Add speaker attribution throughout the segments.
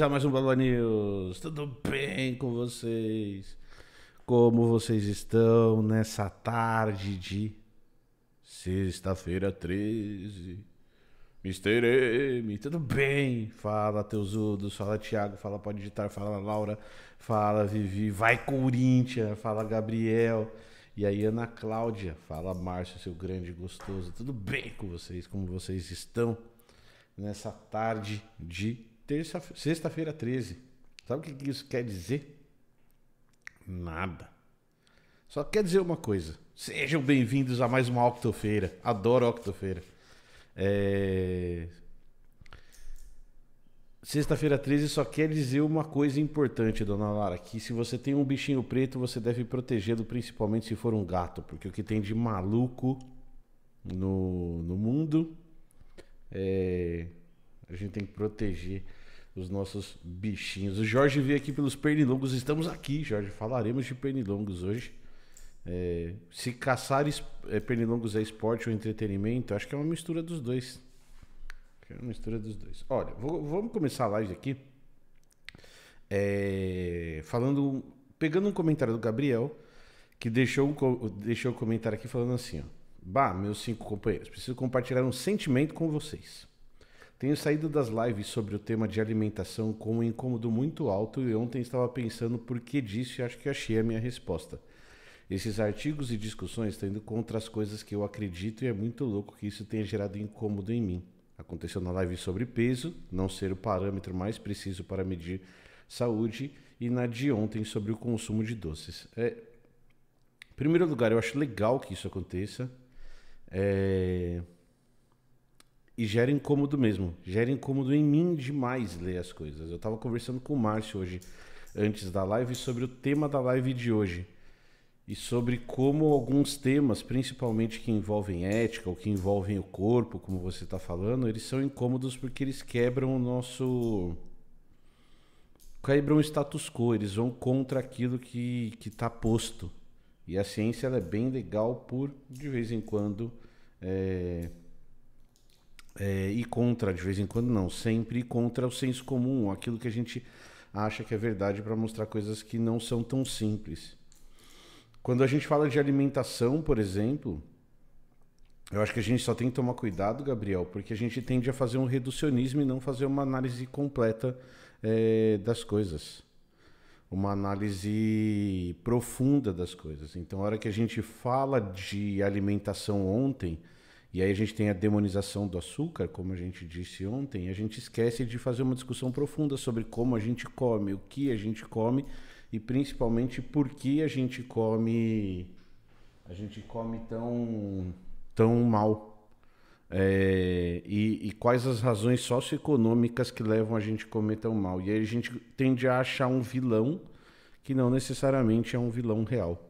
Speaker 1: bem-vindos a mais um Baba News. Tudo bem com vocês? Como vocês estão nessa tarde de sexta-feira 13? Mister M, tudo bem? Fala Teusudos, fala Thiago, fala Pode Digitar, fala Laura, fala Vivi, vai Corinthians, fala Gabriel. E aí, Ana Cláudia, fala Márcio, seu grande gostoso. Tudo bem com vocês? Como vocês estão nessa tarde de terça, sexta-feira 13. Sabe o que isso quer dizer? Nada. Só quer dizer uma coisa. Sejam bem-vindos a mais uma Octofeira. Adoro Octofeira. É... Sexta-feira 13 só quer dizer uma coisa importante, dona Lara, que se você tem um bichinho preto, você deve protegê-lo, principalmente se for um gato, porque o que tem de maluco no, no mundo, é... a gente tem que proteger os nossos bichinhos. O Jorge veio aqui pelos pernilongos, estamos aqui, Jorge. Falaremos de pernilongos hoje. É, se caçar é, pernilongos é esporte ou entretenimento, acho que é uma mistura dos dois. É uma mistura dos dois. Olha, vou, vamos começar a live aqui. É, falando, pegando um comentário do Gabriel, que deixou o deixou um comentário aqui falando assim: ó, Bah, meus cinco companheiros, preciso compartilhar um sentimento com vocês. Tenho saído das lives sobre o tema de alimentação com um incômodo muito alto e ontem estava pensando por que disso e acho que achei a minha resposta. Esses artigos e discussões estão indo contra as coisas que eu acredito e é muito louco que isso tenha gerado incômodo em mim. Aconteceu na live sobre peso, não ser o parâmetro mais preciso para medir saúde, e na de ontem sobre o consumo de doces. É... Em primeiro lugar, eu acho legal que isso aconteça. É... E gera incômodo mesmo. Gera incômodo em mim demais ler as coisas. Eu estava conversando com o Márcio hoje, antes da live, sobre o tema da live de hoje. E sobre como alguns temas, principalmente que envolvem ética ou que envolvem o corpo, como você está falando, eles são incômodos porque eles quebram o nosso. quebram o status quo, eles vão contra aquilo que está posto. E a ciência é bem legal por, de vez em quando, é, é, contra, de vez em quando não, sempre contra o senso comum, aquilo que a gente acha que é verdade para mostrar coisas que não são tão simples. Quando a gente fala de alimentação, por exemplo, eu acho que a gente só tem que tomar cuidado, Gabriel, porque a gente tende a fazer um reducionismo e não fazer uma análise completa é, das coisas. Uma análise profunda das coisas. Então, a hora que a gente fala de alimentação ontem, e aí a gente tem a demonização do açúcar, como a gente disse ontem, e a gente esquece de fazer uma discussão profunda sobre como a gente come, o que a gente come e principalmente por que a gente come a gente come tão tão mal é, e, e, quais as razões socioeconômicas que levam a gente a comer tão mal e aí a gente tende a achar um vilão que não necessariamente é um vilão real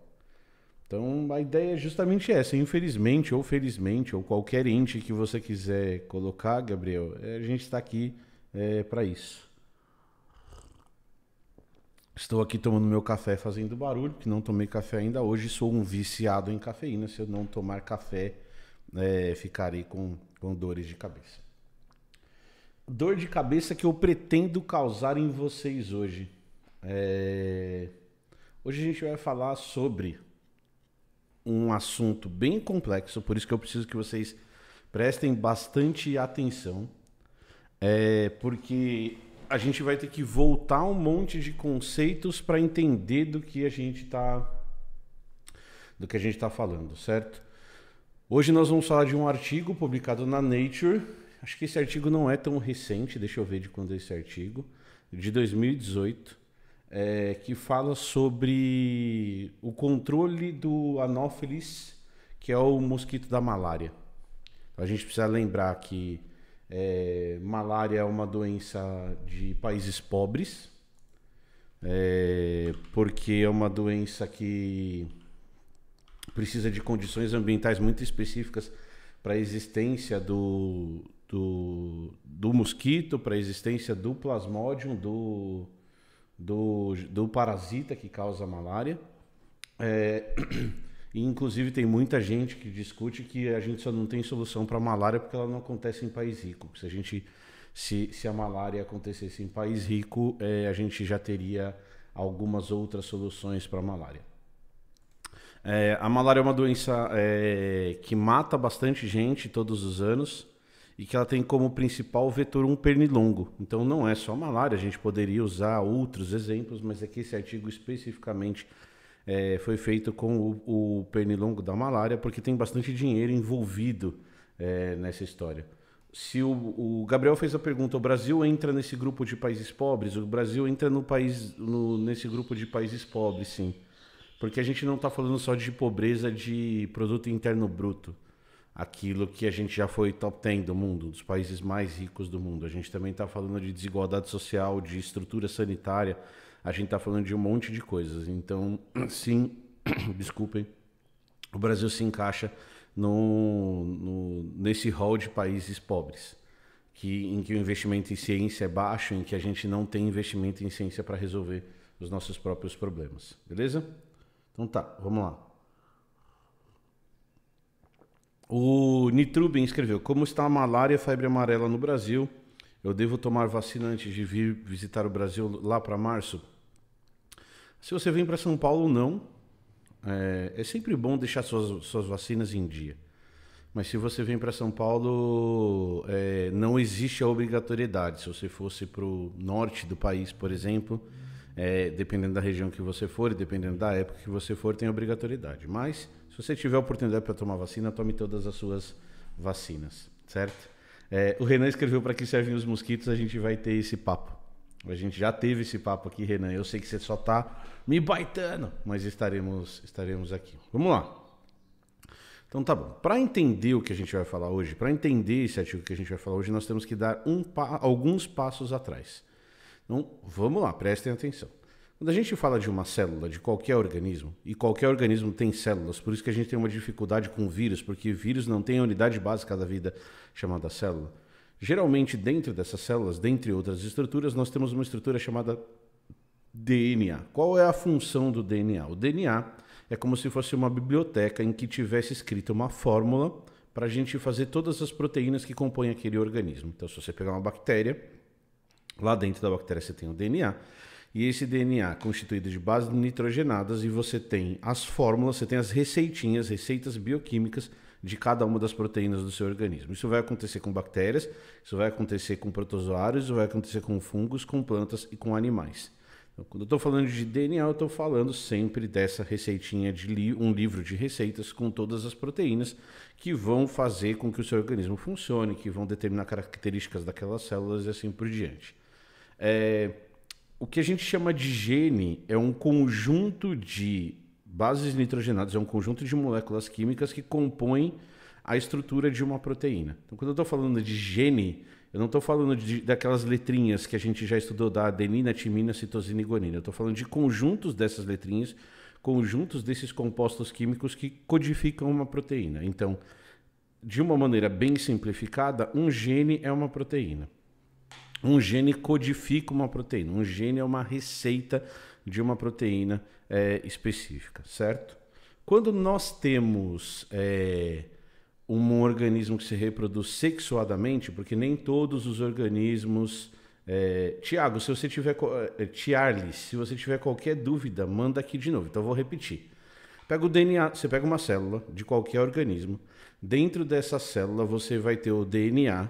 Speaker 1: então a ideia é justamente essa. Infelizmente ou felizmente, ou qualquer ente que você quiser colocar, Gabriel, eh, a gente está aqui é, eh, para isso. Estou aqui tomando meu café fazendo barulho, que não tomei café ainda hoje. Sou um viciado em cafeína. Se eu não tomar café, é, ficarei com, com dores de cabeça. Dor de cabeça que eu pretendo causar em vocês hoje. É... Hoje a gente vai falar sobre um assunto bem complexo, por isso que eu preciso que vocês prestem bastante atenção, é porque a gente vai ter que voltar um monte de conceitos para entender do que a gente está do que a gente está falando, certo? Hoje nós vamos falar de um artigo publicado na Nature. Acho que esse artigo não é tão recente, deixa eu ver de quando é esse artigo, de 2018 é, que fala sobre o controle do Anopheles, que é o mosquito da malária. A gente precisa lembrar que é, malária é uma doença de países pobres, é, porque é uma doença que precisa de condições ambientais muito específicas para a existência do, do, do mosquito, para a existência do plasmódium, do, do, do parasita que causa malária. É, e inclusive tem muita gente que discute que a gente só não tem solução para malária porque ela não acontece em país rico. Se a gente se, se a malária acontecesse em país rico, é, a gente já teria algumas outras soluções para a malária. É, a malária é uma doença é, que mata bastante gente todos os anos e que ela tem como principal vetor um pernilongo. Então não é só malária, a gente poderia usar outros exemplos, mas aqui é esse artigo especificamente é, foi feito com o, o, pernilongo da malária, porque tem bastante dinheiro envolvido é, nessa história. Se o, o, Gabriel fez a pergunta, o Brasil entra nesse grupo de países pobres? O Brasil entra no país, no, nesse grupo de países pobres, sim. Porque a gente não está falando só de pobreza de produto interno bruto aquilo que a gente já foi top 10 do mundo, dos países mais ricos do mundo. A gente também está falando de desigualdade social, de estrutura sanitária, a gente está falando de um monte de coisas. Então, sim, desculpem, o Brasil se encaixa no, no, nesse rol de países pobres, que, em que o investimento em ciência é baixo, em que a gente não tem investimento em ciência para resolver os nossos próprios problemas. Beleza? Então tá, vamos lá. O Nitrubin escreveu: Como está a malária e a febre amarela no Brasil? Eu devo tomar vacina antes de vir visitar o Brasil lá para março? Se você vem para São Paulo, não. É, é, sempre bom deixar suas, suas vacinas em dia. Mas se você vem para São Paulo, é, não existe a obrigatoriedade. Se você fosse para o norte do país, por exemplo, é, dependendo da região que você for e dependendo da época que você for, tem obrigatoriedade. Mas se você tiver oportunidade para tomar vacina, tome todas as suas vacinas, certo? É, o Renan escreveu para que servem os mosquitos, a gente vai ter esse papo. A gente já teve esse papo aqui, Renan. Eu sei que você só está me baitando, mas estaremos, estaremos aqui. Vamos lá. Então tá bom. Para entender o que a gente vai falar hoje, para entender esse artigo que a gente vai falar hoje, nós temos que dar um pa alguns passos atrás. Então vamos lá, prestem atenção. Quando a gente fala de uma célula, de qualquer organismo, e qualquer organismo tem células, por isso que a gente tem uma dificuldade com vírus, porque vírus não tem a unidade básica da vida chamada célula. Geralmente, dentro dessas células, dentre outras estruturas, nós temos uma estrutura chamada DNA. Qual é a função do DNA? O DNA é como se fosse uma biblioteca em que tivesse escrita uma fórmula para a gente fazer todas as proteínas que compõem aquele organismo. Então, se você pegar uma bactéria, lá dentro da bactéria você tem o DNA. E esse DNA é constituído de bases nitrogenadas e você tem as fórmulas, você tem as receitinhas, receitas bioquímicas de cada uma das proteínas do seu organismo. Isso vai acontecer com bactérias, isso vai acontecer com protozoários, isso vai acontecer com fungos, com plantas e com animais. Então, quando eu estou falando de DNA, eu estou falando sempre dessa receitinha de li um livro de receitas com todas as proteínas que vão fazer com que o seu organismo funcione, que vão determinar características daquelas células e assim por diante. É, o que a gente chama de gene é um conjunto de bases nitrogenadas, é um conjunto de moléculas químicas que compõem a estrutura de uma proteína. Então, quando eu estou falando de gene, eu não estou falando de, daquelas letrinhas que a gente já estudou da adenina, timina, citosina e guanina. Eu estou falando de conjuntos dessas letrinhas, conjuntos desses compostos químicos que codificam uma proteína. Então, de uma maneira bem simplificada, um gene é uma proteína um gene codifica uma proteína. Um gene é uma receita de uma proteína é, específica, certo? Quando nós temos é, um organismo que se reproduz sexuadamente, porque nem todos os organismos. É, Tiago, se você tiver. É, Tiarlis, se você tiver qualquer dúvida, manda aqui de novo. Então eu vou repetir. Pega o DNA, você pega uma célula de qualquer organismo. Dentro dessa célula você vai ter o DNA,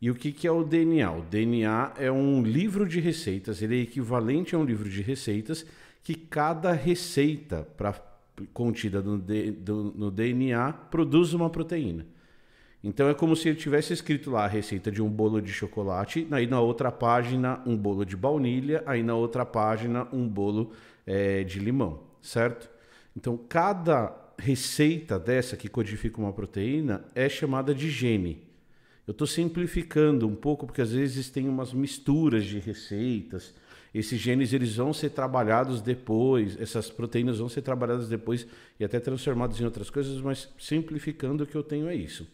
Speaker 1: e o que, que é o DNA? O DNA é um livro de receitas, ele é equivalente a um livro de receitas que cada receita pra, contida no, D, do, no DNA produz uma proteína. Então é como se ele tivesse escrito lá a receita de um bolo de chocolate, aí na outra página um bolo de baunilha, aí na outra página um bolo é, de limão, certo? Então cada receita dessa que codifica uma proteína é chamada de gene. Eu estou simplificando um pouco, porque às vezes tem umas misturas de receitas. Esses genes eles vão ser trabalhados depois, essas proteínas vão ser trabalhadas depois e até transformadas em outras coisas, mas simplificando o que eu tenho é isso.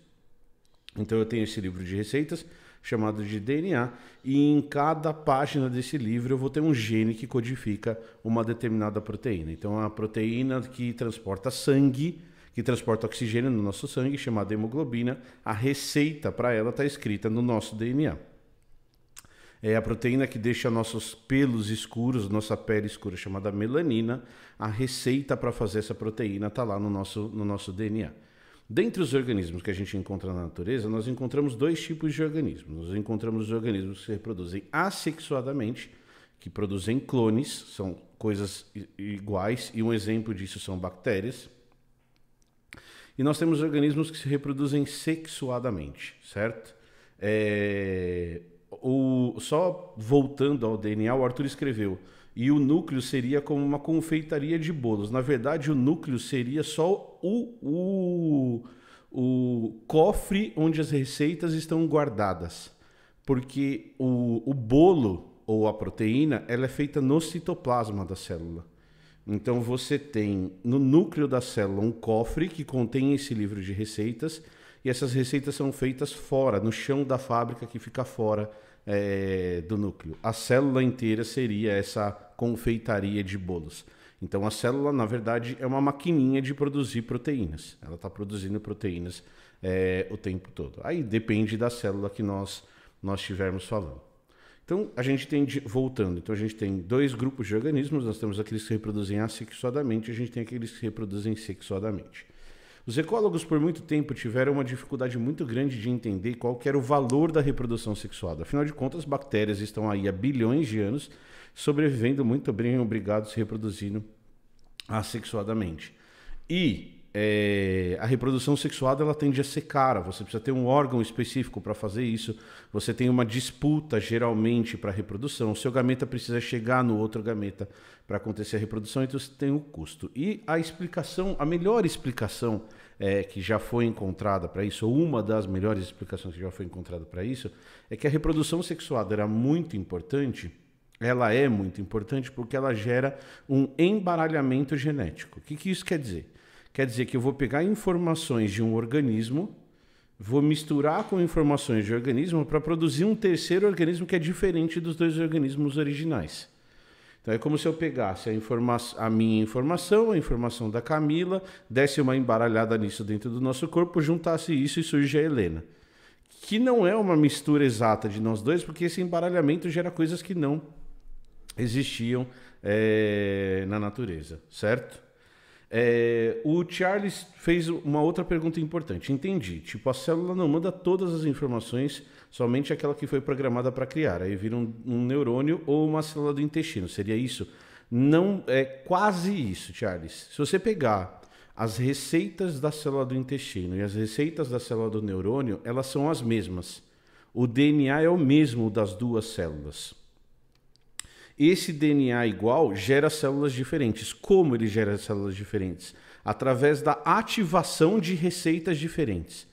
Speaker 1: Então eu tenho esse livro de receitas chamado de DNA e em cada página desse livro eu vou ter um gene que codifica uma determinada proteína. Então é a proteína que transporta sangue, que transporta oxigênio no nosso sangue, chamada hemoglobina. A receita para ela está escrita no nosso DNA. É a proteína que deixa nossos pelos escuros, nossa pele escura, chamada melanina. A receita para fazer essa proteína está lá no nosso, no nosso DNA. Dentre os organismos que a gente encontra na natureza, nós encontramos dois tipos de organismos. Nós encontramos os organismos que se reproduzem assexuadamente, que produzem clones, são coisas iguais, e um exemplo disso são bactérias. E nós temos organismos que se reproduzem sexuadamente, certo? É, o, só voltando ao DNA, o Arthur escreveu. E o núcleo seria como uma confeitaria de bolos. Na verdade, o núcleo seria só o, o, o cofre onde as receitas estão guardadas. Porque o, o bolo ou a proteína ela é feita no citoplasma da célula. Então você tem no núcleo da célula um cofre que contém esse livro de receitas e essas receitas são feitas fora, no chão da fábrica que fica fora é, do núcleo. A célula inteira seria essa confeitaria de bolos. Então a célula, na verdade, é uma maquininha de produzir proteínas. Ela está produzindo proteínas é, o tempo todo. Aí depende da célula que nós, nós estivermos falando. Então, a gente tem, voltando, então a gente tem dois grupos de organismos, nós temos aqueles que reproduzem assexuadamente e a gente tem aqueles que reproduzem sexuadamente. Os ecólogos, por muito tempo, tiveram uma dificuldade muito grande de entender qual era o valor da reprodução sexuada. Afinal de contas, bactérias estão aí há bilhões de anos sobrevivendo muito bem, obrigado, se reproduzindo assexuadamente. E é, a reprodução sexual ela tende a ser cara. Você precisa ter um órgão específico para fazer isso. Você tem uma disputa geralmente para reprodução. O seu gameta precisa chegar no outro gameta para acontecer a reprodução, então você tem o um custo. E a explicação, a melhor explicação é, que já foi encontrada para isso, ou uma das melhores explicações que já foi encontrada para isso, é que a reprodução sexuada era muito importante ela é muito importante porque ela gera um embaralhamento genético. O que, que isso quer dizer? Quer dizer que eu vou pegar informações de um organismo, vou misturar com informações de organismo para produzir um terceiro organismo que é diferente dos dois organismos originais. Então é como se eu pegasse a, informa a minha informação, a informação da Camila, desse uma embaralhada nisso dentro do nosso corpo, juntasse isso e surge a Helena. Que não é uma mistura exata de nós dois, porque esse embaralhamento gera coisas que não existiam é, na natureza, certo? É, o Charles fez uma outra pergunta importante. Entendi. Tipo, a célula não manda todas as informações, somente aquela que foi programada para criar. Aí vira um, um, neurônio ou uma célula do intestino. Seria isso? Não é quase isso, Charles. Se você pegar as receitas da célula do intestino e as receitas da célula do neurônio, elas são as mesmas. O DNA é o mesmo das duas células. Esse DNA igual gera células diferentes. Como ele gera células diferentes? Através da ativação de receitas diferentes.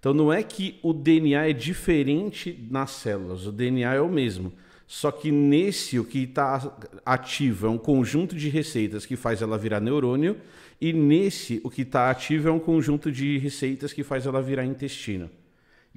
Speaker 1: Então não é que o DNA é diferente nas células, o DNA é o mesmo. Só que nesse o que está ativo é um conjunto de receitas que faz ela virar neurônio, e nesse o que está ativo é um conjunto de receitas que faz ela virar intestino.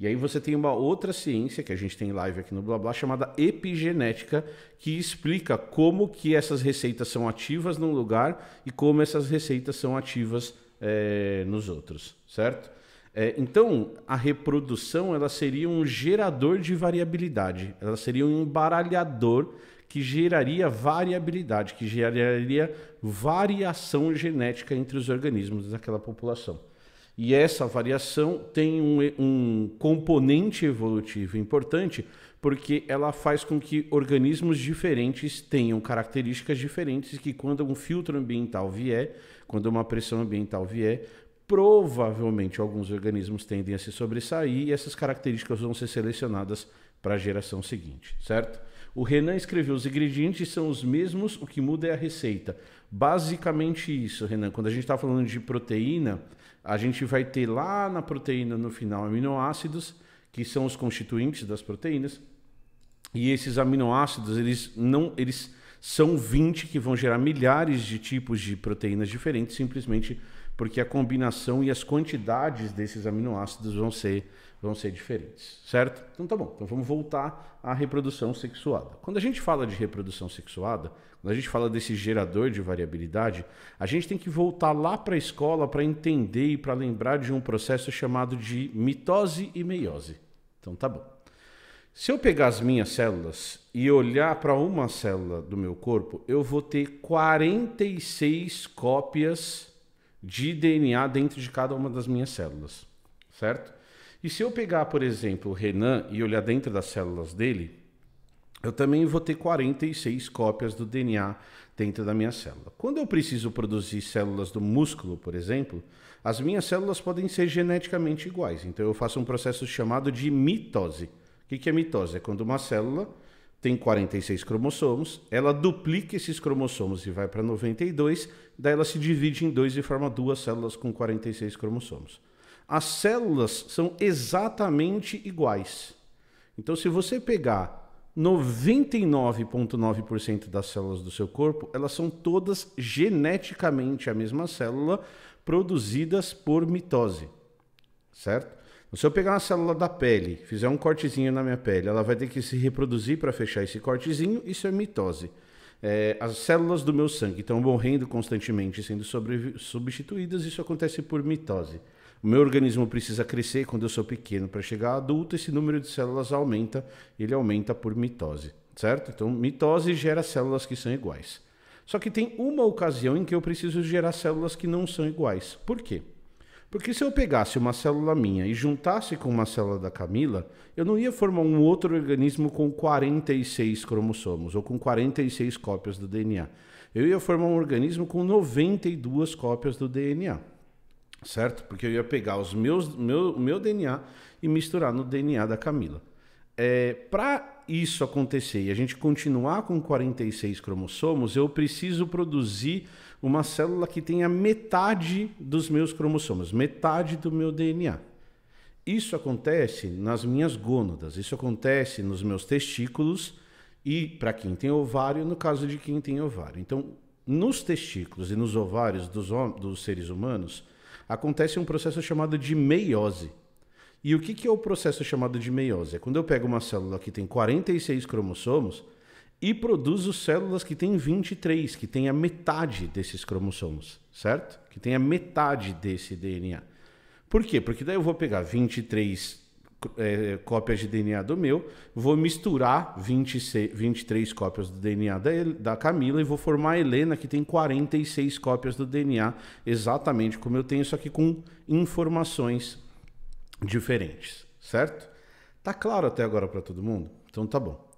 Speaker 1: E aí você tem uma outra ciência que a gente tem live aqui no Blá Blá chamada epigenética, que explica como que essas receitas são ativas num lugar e como essas receitas são ativas é, nos outros, certo? É, então, a reprodução ela seria um gerador de variabilidade, ela seria um embaralhador que geraria variabilidade, que geraria variação genética entre os organismos daquela população. E essa variação tem um, um componente evolutivo importante, porque ela faz com que organismos diferentes tenham características diferentes que quando um filtro ambiental vier, quando uma pressão ambiental vier, provavelmente alguns organismos tendem a se sobressair e essas características vão ser selecionadas para a geração seguinte, certo? O Renan escreveu: os ingredientes são os mesmos, o que muda é a receita. Basicamente isso, Renan. Quando a gente está falando de proteína, a gente vai ter lá na proteína, no final, aminoácidos, que são os constituintes das proteínas. E esses aminoácidos, eles não. Eles são 20 que vão gerar milhares de tipos de proteínas diferentes, simplesmente porque a combinação e as quantidades desses aminoácidos vão ser vão ser diferentes, certo? Então tá bom, então vamos voltar à reprodução sexuada. Quando a gente fala de reprodução sexuada, quando a gente fala desse gerador de variabilidade, a gente tem que voltar lá para a escola para entender e para lembrar de um processo chamado de mitose e meiose. Então tá bom. Se eu pegar as minhas células e olhar para uma célula do meu corpo, eu vou ter 46 cópias de DNA dentro de cada uma das minhas células, certo? E se eu pegar, por exemplo, o Renan e olhar dentro das células dele, eu também vou ter 46 cópias do DNA dentro da minha célula. Quando eu preciso produzir células do músculo, por exemplo, as minhas células podem ser geneticamente iguais. Então eu faço um processo chamado de mitose. O que é mitose? É quando uma célula tem 46 cromossomos, ela duplica esses cromossomos e vai para 92, daí ela se divide em dois e forma duas células com 46 cromossomos as células são exatamente iguais. Então, se você pegar 99,9% das células do seu corpo, elas são todas geneticamente a mesma célula produzidas por mitose, certo? Então, se eu pegar uma célula da pele, fizer um cortezinho na minha pele, ela vai ter que se reproduzir para fechar esse cortezinho, isso é mitose. É, as células do meu sangue estão morrendo constantemente, sendo substituídas, isso acontece por mitose. O meu organismo precisa crescer quando eu sou pequeno para chegar adulto, esse número de células aumenta, ele aumenta por mitose, certo? Então, mitose gera células que são iguais. Só que tem uma ocasião em que eu preciso gerar células que não são iguais. Por quê? Porque se eu pegasse uma célula minha e juntasse com uma célula da Camila, eu não ia formar um outro organismo com 46 cromossomos ou com 46 cópias do DNA. Eu ia formar um organismo com 92 cópias do DNA certo? Porque eu ia pegar os meus meu, meu DNA e misturar no DNA da Camila. É, Para isso acontecer e a gente continuar com 46 cromossomos, eu preciso produzir uma célula que tenha metade dos meus cromossomos, metade do meu DNA. Isso acontece nas minhas gônadas, isso acontece nos meus testículos e para quem tem ovário, no caso de quem tem ovário. Então, nos testículos e nos ovários dos, dos seres humanos, acontece um processo chamado de meiose. E o que, que é o processo chamado de meiose? É quando eu pego uma célula que tem 46 cromossomos e produzo células que têm 23, que tem a metade desses cromossomos, certo? Que tem a metade desse DNA. Por quê? Porque daí eu vou pegar 23 é, cópias de DNA do meu, vou misturar 26, 23 cópias do DNA da, da Camila e vou formar a Helena, que tem 46 cópias do DNA, exatamente como eu tenho, só que com informações diferentes, certo? Tá claro até agora para todo mundo? Então tá bom.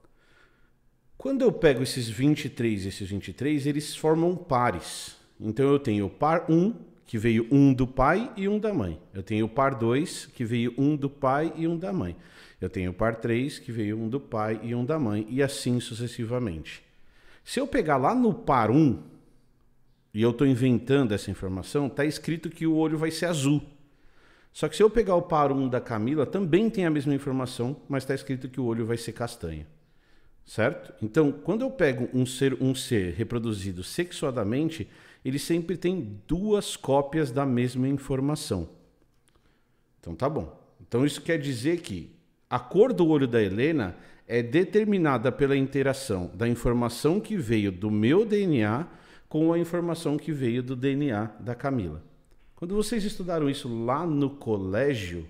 Speaker 1: Quando eu pego esses 23 e esses 23, eles formam pares. Então eu tenho o par 1 que veio um do pai e um da mãe. Eu tenho o par 2, que veio um do pai e um da mãe. Eu tenho o par 3, que veio um do pai e um da mãe, e assim sucessivamente. Se eu pegar lá no par 1, um, e eu estou inventando essa informação, está escrito que o olho vai ser azul. Só que se eu pegar o par 1 da Camila, também tem a mesma informação, mas está escrito que o olho vai ser castanho. Certo? Então, quando eu pego um ser, um ser reproduzido sexuadamente, ele sempre tem duas cópias da mesma informação. Então tá bom. Então isso quer dizer que a cor do olho da Helena é determinada pela interação da informação que veio do meu DNA com a informação que veio do DNA da Camila. Quando vocês estudaram isso lá no colégio,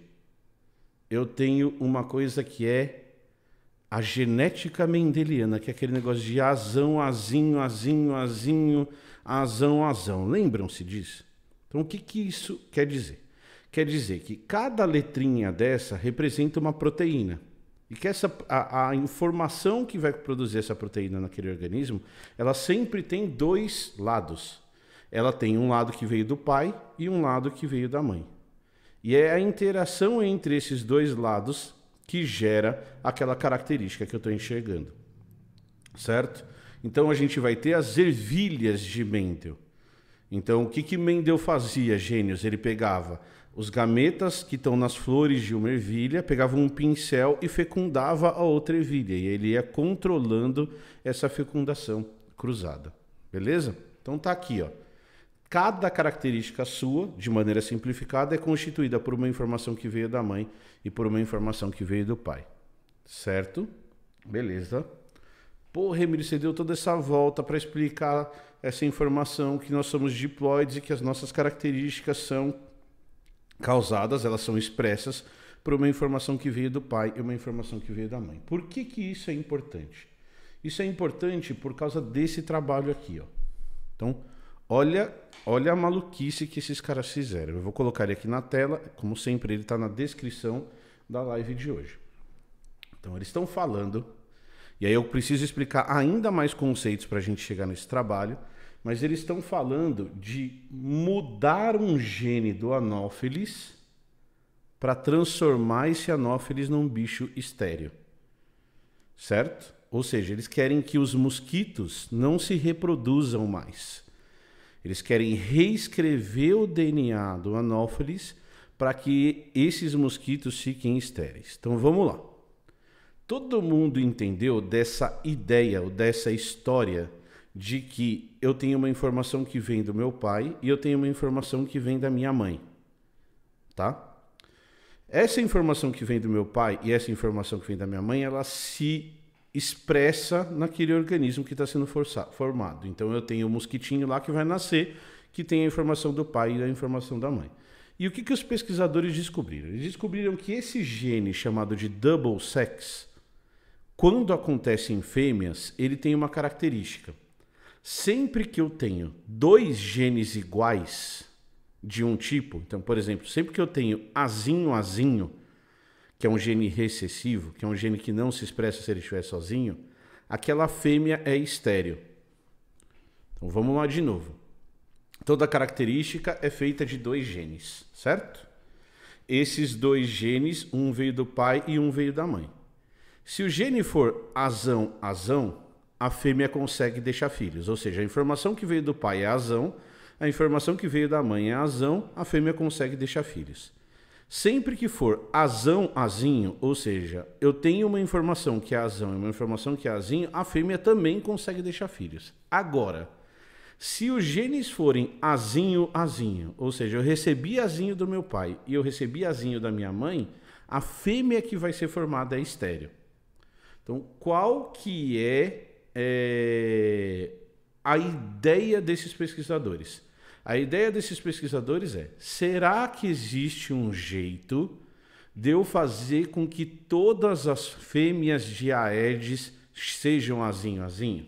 Speaker 1: eu tenho uma coisa que é a genética mendeliana, que é aquele negócio de azão, azinho, azinho, azinho, azão, azão. Lembram-se disso? Então, o que, que isso quer dizer? Quer dizer que cada letrinha dessa representa uma proteína. E que essa, a, a informação que vai produzir essa proteína naquele organismo, ela sempre tem dois lados. Ela tem um lado que veio do pai e um lado que veio da mãe. E é a interação entre esses dois lados que gera aquela característica que eu estou enxergando. Certo? Então a gente vai ter as ervilhas de Mendel. Então o que, que Mendel fazia, gênios? Ele pegava os gametas que estão nas flores de uma ervilha, pegava um pincel e fecundava a outra ervilha. E ele ia controlando essa fecundação cruzada. Beleza? Então tá aqui, ó. Cada característica sua, de maneira simplificada, é constituída por uma informação que veio da mãe e por uma informação que veio do pai. Certo? Beleza. Porra, Emílio, você deu toda essa volta para explicar essa informação que nós somos diploides e que as nossas características são causadas, elas são expressas por uma informação que veio do pai e uma informação que veio da mãe. Por que, que isso é importante? Isso é importante por causa desse trabalho aqui, ó. Então, olha, olha a maluquice que esses caras fizeram. Eu vou colocar ele aqui na tela, como sempre, ele está na descrição da live de hoje. Então, eles estão falando e aí eu preciso explicar ainda mais conceitos para a gente chegar nesse trabalho, mas eles estão falando de mudar um gene do anófeles para transformar esse anófeles num bicho estéreo. Certo? Ou seja, eles querem que os mosquitos não se reproduzam mais. Eles querem reescrever o DNA do anófeles para que esses mosquitos fiquem estéreis. Então vamos lá todo mundo entendeu dessa ideia, dessa história de que eu tenho uma informação que vem do meu pai e eu tenho uma informação que vem da minha mãe. Tá? Essa informação que vem do meu pai e essa informação que vem da minha mãe, ela se expressa naquele organismo que está sendo forçado, formado. Então eu tenho o um mosquitinho lá que vai nascer, que tem a informação do pai e a informação da mãe. E o que, que os pesquisadores descobriram? Eles descobriram que esse gene chamado de double sex, quando acontece em fêmeas, ele tem uma característica. Sempre que eu tenho dois genes iguais de um tipo, então, por exemplo, sempre que eu tenho azinho, azinho, que é um gene recessivo, que é um gene que não se expressa se ele estiver sozinho, aquela fêmea é estéreo. Então vamos lá de novo. Toda característica é feita de dois genes, certo? Esses dois genes, um veio do pai e um veio da mãe. Se o gene for azão, azão, a fêmea consegue deixar filhos. Ou seja, a informação que veio do pai é azão, a informação que veio da mãe é azão, a fêmea consegue deixar filhos. Sempre que for azão, azinho, ou seja, eu tenho uma informação que é azão e uma informação que é azinho, a fêmea também consegue deixar filhos. Agora, se os genes forem azinho, azinho, ou seja, eu recebi azinho do meu pai e eu recebi azinho da minha mãe, a fêmea que vai ser formada é estéreo. Então, qual que é, é a ideia desses pesquisadores? A ideia desses pesquisadores é: será que existe um jeito de eu fazer com que todas as fêmeas de Aedes sejam azinho azinho?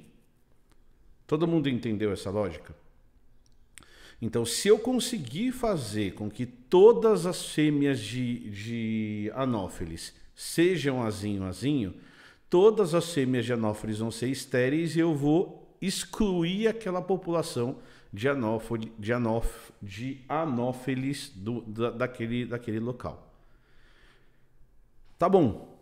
Speaker 1: Todo mundo entendeu essa lógica? Então, se eu conseguir fazer com que todas as fêmeas de, de anófeles sejam azinho azinho, todas as fêmeas de anófeles vão ser estéreis e eu vou excluir aquela população de, anófoli, de, anóf, de anófeles do, da, daquele, daquele local. Tá bom.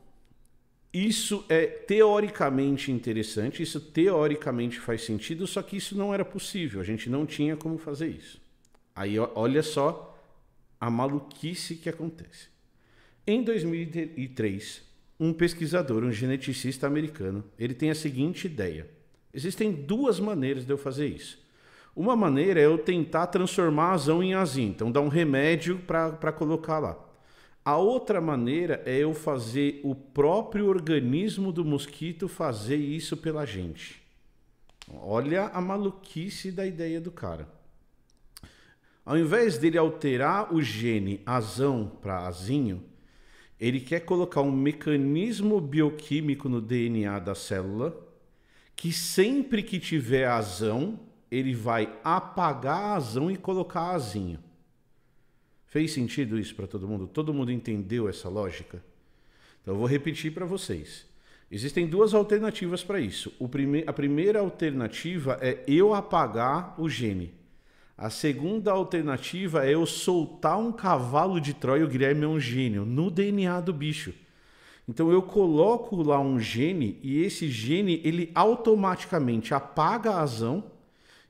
Speaker 1: Isso é teoricamente interessante, isso teoricamente faz sentido, só que isso não era possível, a gente não tinha como fazer isso. Aí olha só a maluquice que acontece. Em 2003, um pesquisador, um geneticista americano, ele tem a seguinte ideia: existem duas maneiras de eu fazer isso. Uma maneira é eu tentar transformar azão em azim, então dar um remédio para colocar lá. A outra maneira é eu fazer o próprio organismo do mosquito fazer isso pela gente. Olha a maluquice da ideia do cara. Ao invés dele alterar o gene azão para azinho, ele quer colocar um mecanismo bioquímico no DNA da célula que sempre que tiver azão, ele vai apagar a azão e colocar azinho. Fez sentido isso para todo mundo? Todo mundo entendeu essa lógica? Então eu vou repetir para vocês. Existem duas alternativas para isso. Prime a primeira alternativa é eu apagar o gene. A segunda alternativa é eu soltar um cavalo de Troia, o Guilherme é um gênio, no DNA do bicho. Então eu coloco lá um gene e esse gene ele automaticamente apaga a razão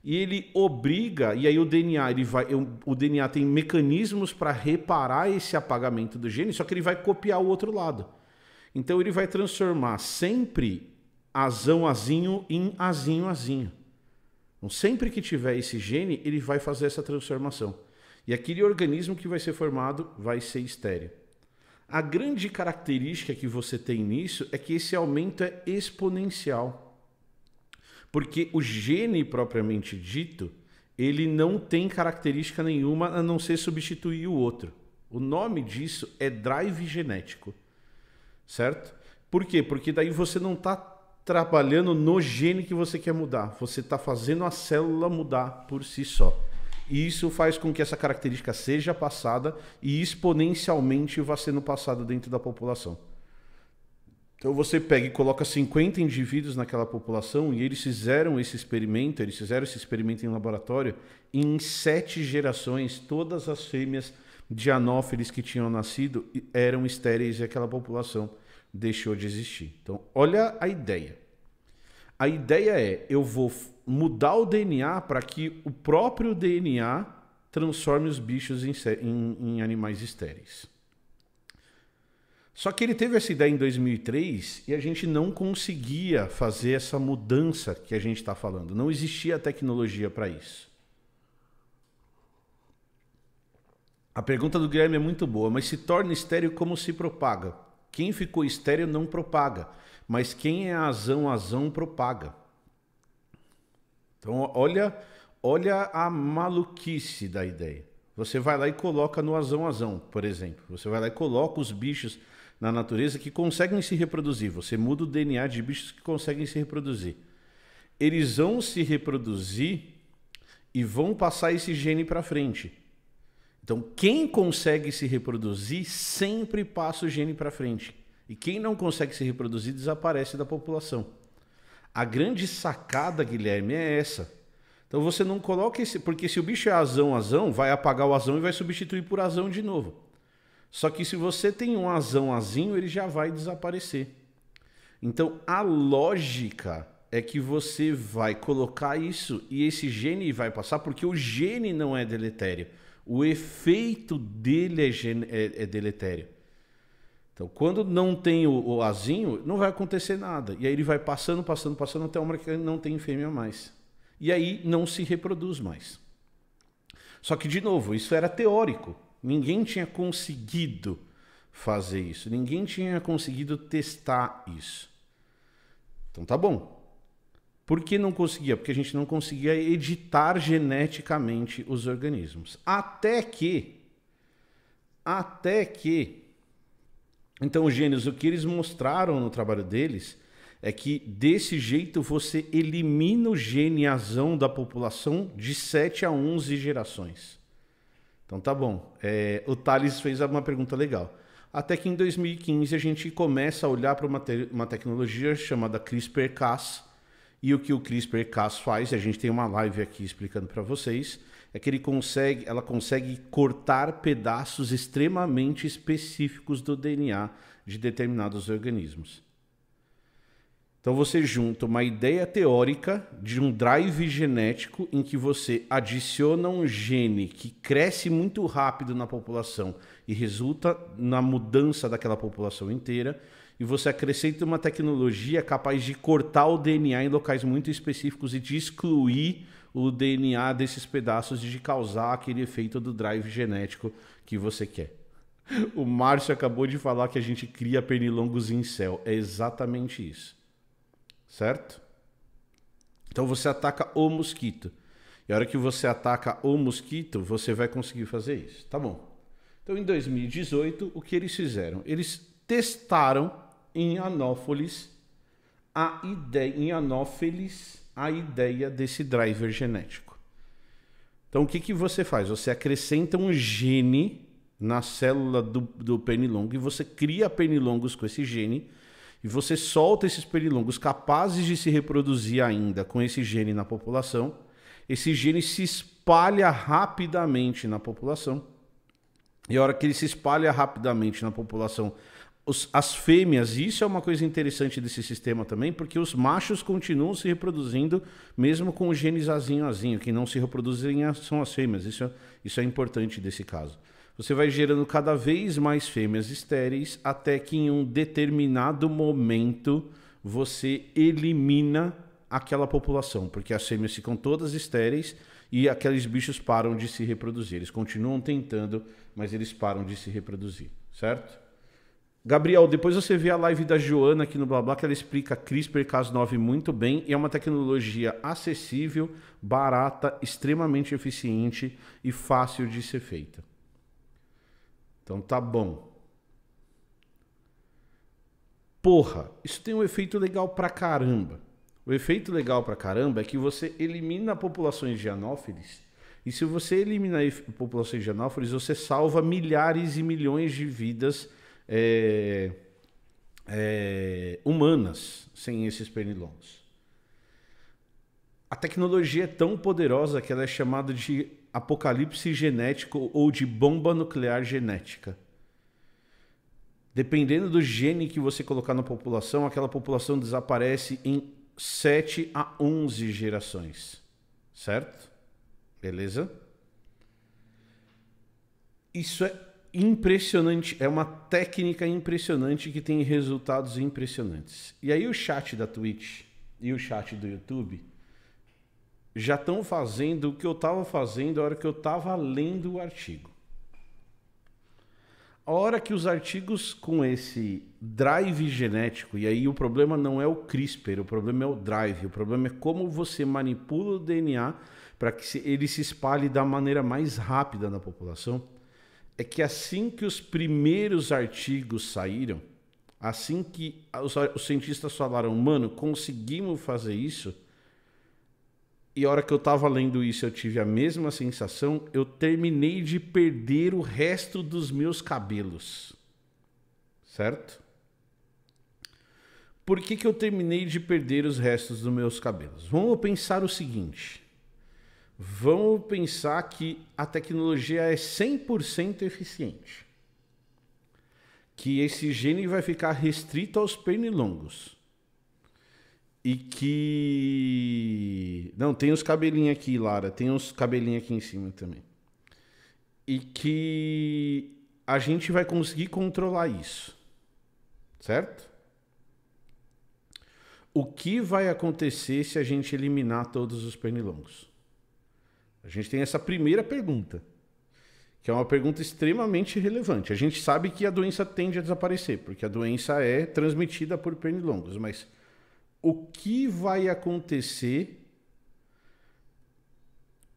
Speaker 1: e ele obriga, e aí o DNA, ele vai, o DNA tem mecanismos para reparar esse apagamento do gene, só que ele vai copiar o outro lado. Então ele vai transformar sempre azão azinho em azinho azinho. Então, sempre que tiver esse gene, ele vai fazer essa transformação. E aquele organismo que vai ser formado vai ser estéreo. A grande característica que você tem nisso é que esse aumento é exponencial. Porque o gene propriamente dito, ele não tem característica nenhuma a não ser substituir o outro. O nome disso é drive genético. Certo? Por quê? Porque daí você não está trabalhando no gene que você quer mudar. Você está fazendo a célula mudar por si só. E isso faz com que essa característica seja passada e exponencialmente vá sendo passada dentro da população. Então você pega e coloca 50 indivíduos naquela população e eles fizeram esse experimento, eles fizeram esse experimento em laboratório e em sete gerações, todas as fêmeas de anófeles que tinham nascido eram estéreis e aquela população deixou de existir. Então, olha a ideia. A ideia é: eu vou mudar o DNA para que o próprio DNA transforme os bichos em, em, em, animais estéreis. Só que ele teve essa ideia em 2003 e a gente não conseguia fazer essa mudança que a gente está falando. Não existia tecnologia para isso. A pergunta do Guilherme é muito boa, mas se torna estéreo como se propaga? Quem ficou estéreo não propaga, mas quem é azão, azão propaga. Então, olha, olha a maluquice da ideia. Você vai lá e coloca no azão, azão, por exemplo. Você vai lá e coloca os bichos na natureza que conseguem se reproduzir. Você muda o DNA de bichos que conseguem se reproduzir. Eles vão se reproduzir e vão passar esse gene para frente. Então, quem consegue se reproduzir sempre passa o gene para frente. E quem não consegue se reproduzir desaparece da população. A grande sacada, Guilherme, é essa. Então você não coloca esse. Porque se o bicho é azão, azão, vai apagar o azão e vai substituir por azão de novo. Só que se você tem um azão azinho, ele já vai desaparecer. Então a lógica é que você vai colocar isso e esse gene vai passar porque o gene não é deletério o efeito dele é, é, é deletério. Então, quando não tem o, o, azinho, não vai acontecer nada. E aí ele vai passando, passando, passando até uma hora que não tem fêmea mais. E aí não se reproduz mais. Só que, de novo, isso era teórico. Ninguém tinha conseguido fazer isso. Ninguém tinha conseguido testar isso. Então, tá bom. Por que não conseguia? Porque a gente não conseguia editar geneticamente os organismos. Até que. Até que. Então, os gênios, o que eles mostraram no trabalho deles é que desse jeito você elimina o gene azão da população de 7 a 11 gerações. Então tá bom. É, o Thales fez uma pergunta legal. Até que em 2015 a gente começa a olhar para uma, te uma tecnologia chamada CRISPR-Cas, e o que o CRISPR-Cas faz, e a gente tem uma live aqui explicando para vocês, é que ele consegue, ela consegue cortar pedaços extremamente específicos do DNA de determinados organismos. Então você junta uma ideia teórica de um drive genético em que você adiciona um gene que cresce muito rápido na população e resulta na mudança daquela população inteira e você acrescenta uma tecnologia capaz de cortar o DNA em locais muito específicos e de excluir o DNA desses pedaços e de causar aquele efeito do drive genético que você quer. O Márcio acabou de falar que a gente cria pernilongos em céu. É exatamente isso. Certo? Então você ataca o mosquito. E a hora que você ataca o mosquito, você vai conseguir fazer isso. Tá bom. Então em 2018, o que eles fizeram? Eles testaram em Anófolis a ideia, em Anófeles a ideia desse driver genético. Então o que, que você faz? Você acrescenta um gene na célula do, do pernilongo e você cria pernilongos com esse gene e você solta esses pernilongos capazes de se reproduzir ainda com esse gene na população. Esse gene se espalha rapidamente na população. E a hora que ele se espalha rapidamente na população os, as fêmeas, isso é uma coisa interessante desse sistema também, porque os machos continuam se reproduzindo, mesmo com o genes azinho azinho. Quem não se reproduzem é são as fêmeas. Isso, é, isso é importante desse caso. Você vai gerando cada vez mais fêmeas estéreis, até que em um determinado momento você elimina aquela população, porque as fêmeas ficam todas estéreis e aqueles bichos param de se reproduzir. Eles continuam tentando, mas eles param de se reproduzir, certo? Gabriel, depois você vê a live da Joana aqui no blá, que ela explica CRISPR-Cas9 muito bem e é uma tecnologia acessível, barata, extremamente eficiente e fácil de ser feita. Então tá bom. Porra, isso tem um efeito legal pra caramba. O efeito legal pra caramba é que você elimina populações de anófilis e se você eliminar populações de anófilis, você salva milhares e milhões de vidas é, é, humanas sem esses pernilongos. A tecnologia é tão poderosa que ela é chamada de apocalipse genético ou de bomba nuclear genética. Dependendo do gene que você colocar na população, aquela população desaparece em 7 a 11 gerações. Certo? Beleza? Isso é impressionante, é uma técnica impressionante que tem resultados impressionantes. E aí o chat da Twitch e o chat do YouTube já estão fazendo o que eu estava fazendo a hora que eu estava lendo o artigo. A hora que os artigos com esse drive genético, e aí o problema não é o CRISPR, o problema é o drive, o problema é como você manipula o DNA para que ele se espalhe da maneira mais rápida na população é que assim que os primeiros artigos saíram, assim que os, os cientistas falaram, mano, conseguimos fazer isso, e a hora que eu estava lendo isso eu tive a mesma sensação, eu terminei de perder o resto dos meus cabelos. Certo? Por que, que eu terminei de perder os restos dos meus cabelos? Vamos pensar o seguinte. Vamos pensar que a tecnologia é 100% eficiente. Que esse gene vai ficar restrito aos pernilongos. E que. Não, tem os cabelinhos aqui, Lara. Tem os cabelinhos aqui em cima também. E que a gente vai conseguir controlar isso. Certo? O que vai acontecer se a gente eliminar todos os pernilongos? A gente tem essa primeira pergunta, que é uma pergunta extremamente relevante. A gente sabe que a doença tende a desaparecer, porque a doença é transmitida por pernilongos, mas o que vai acontecer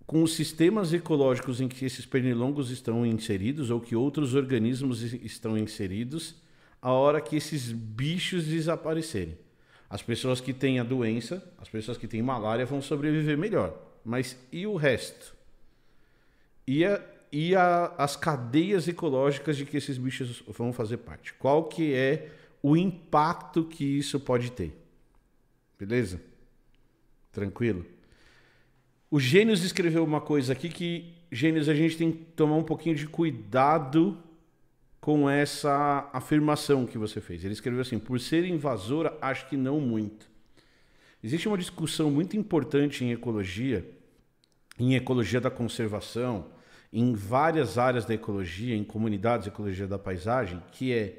Speaker 1: com os sistemas ecológicos em que esses pernilongos estão inseridos ou que outros organismos estão inseridos a hora que esses bichos desaparecerem. As pessoas que têm a doença, as pessoas que têm malária vão sobreviver melhor. Mas e o resto? E, a, e a, as cadeias ecológicas de que esses bichos vão fazer parte? Qual que é o impacto que isso pode ter? Beleza? Tranquilo? O Gênios escreveu uma coisa aqui que, Gênios, a gente tem que tomar um pouquinho de cuidado com essa afirmação que você fez. Ele escreveu assim: por ser invasora, acho que não muito. Existe uma discussão muito importante em ecologia em ecologia da conservação, em várias áreas da ecologia, em comunidades de ecologia da paisagem, que é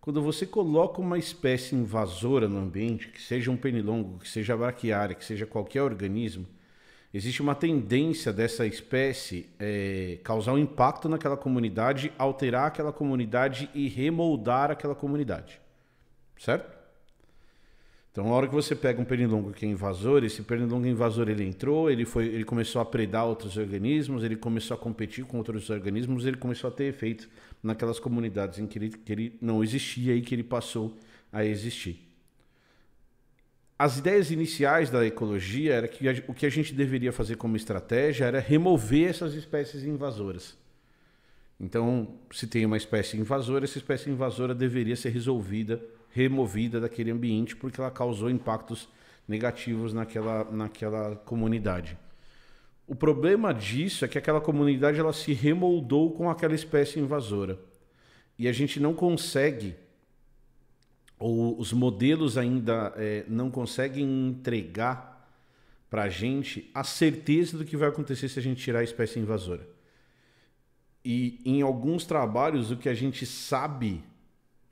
Speaker 1: quando você coloca uma espécie invasora no ambiente, que seja um penilongo, que seja a braquiária, que seja qualquer organismo, existe uma tendência dessa espécie é, causar um impacto naquela comunidade, alterar aquela comunidade e remoldar aquela comunidade. Certo? Então, na hora que você pega um pernilongo que é invasor, esse pernilongo invasor ele entrou, ele foi, ele começou a predar outros organismos, ele começou a competir com outros organismos, ele começou a ter efeito naquelas comunidades em que ele, que ele não existia e que ele passou a existir. As ideias iniciais da ecologia era que a, o que a gente deveria fazer como estratégia era remover essas espécies invasoras. Então, se tem uma espécie invasora, essa espécie invasora deveria ser resolvida removida daquele ambiente porque ela causou impactos negativos naquela, naquela comunidade. O problema disso é que aquela comunidade ela se remoldou com aquela espécie invasora. E a gente não consegue, ou os modelos ainda é, não conseguem entregar para a gente a certeza do que vai acontecer se a gente tirar a espécie invasora. E em alguns trabalhos, o que a gente sabe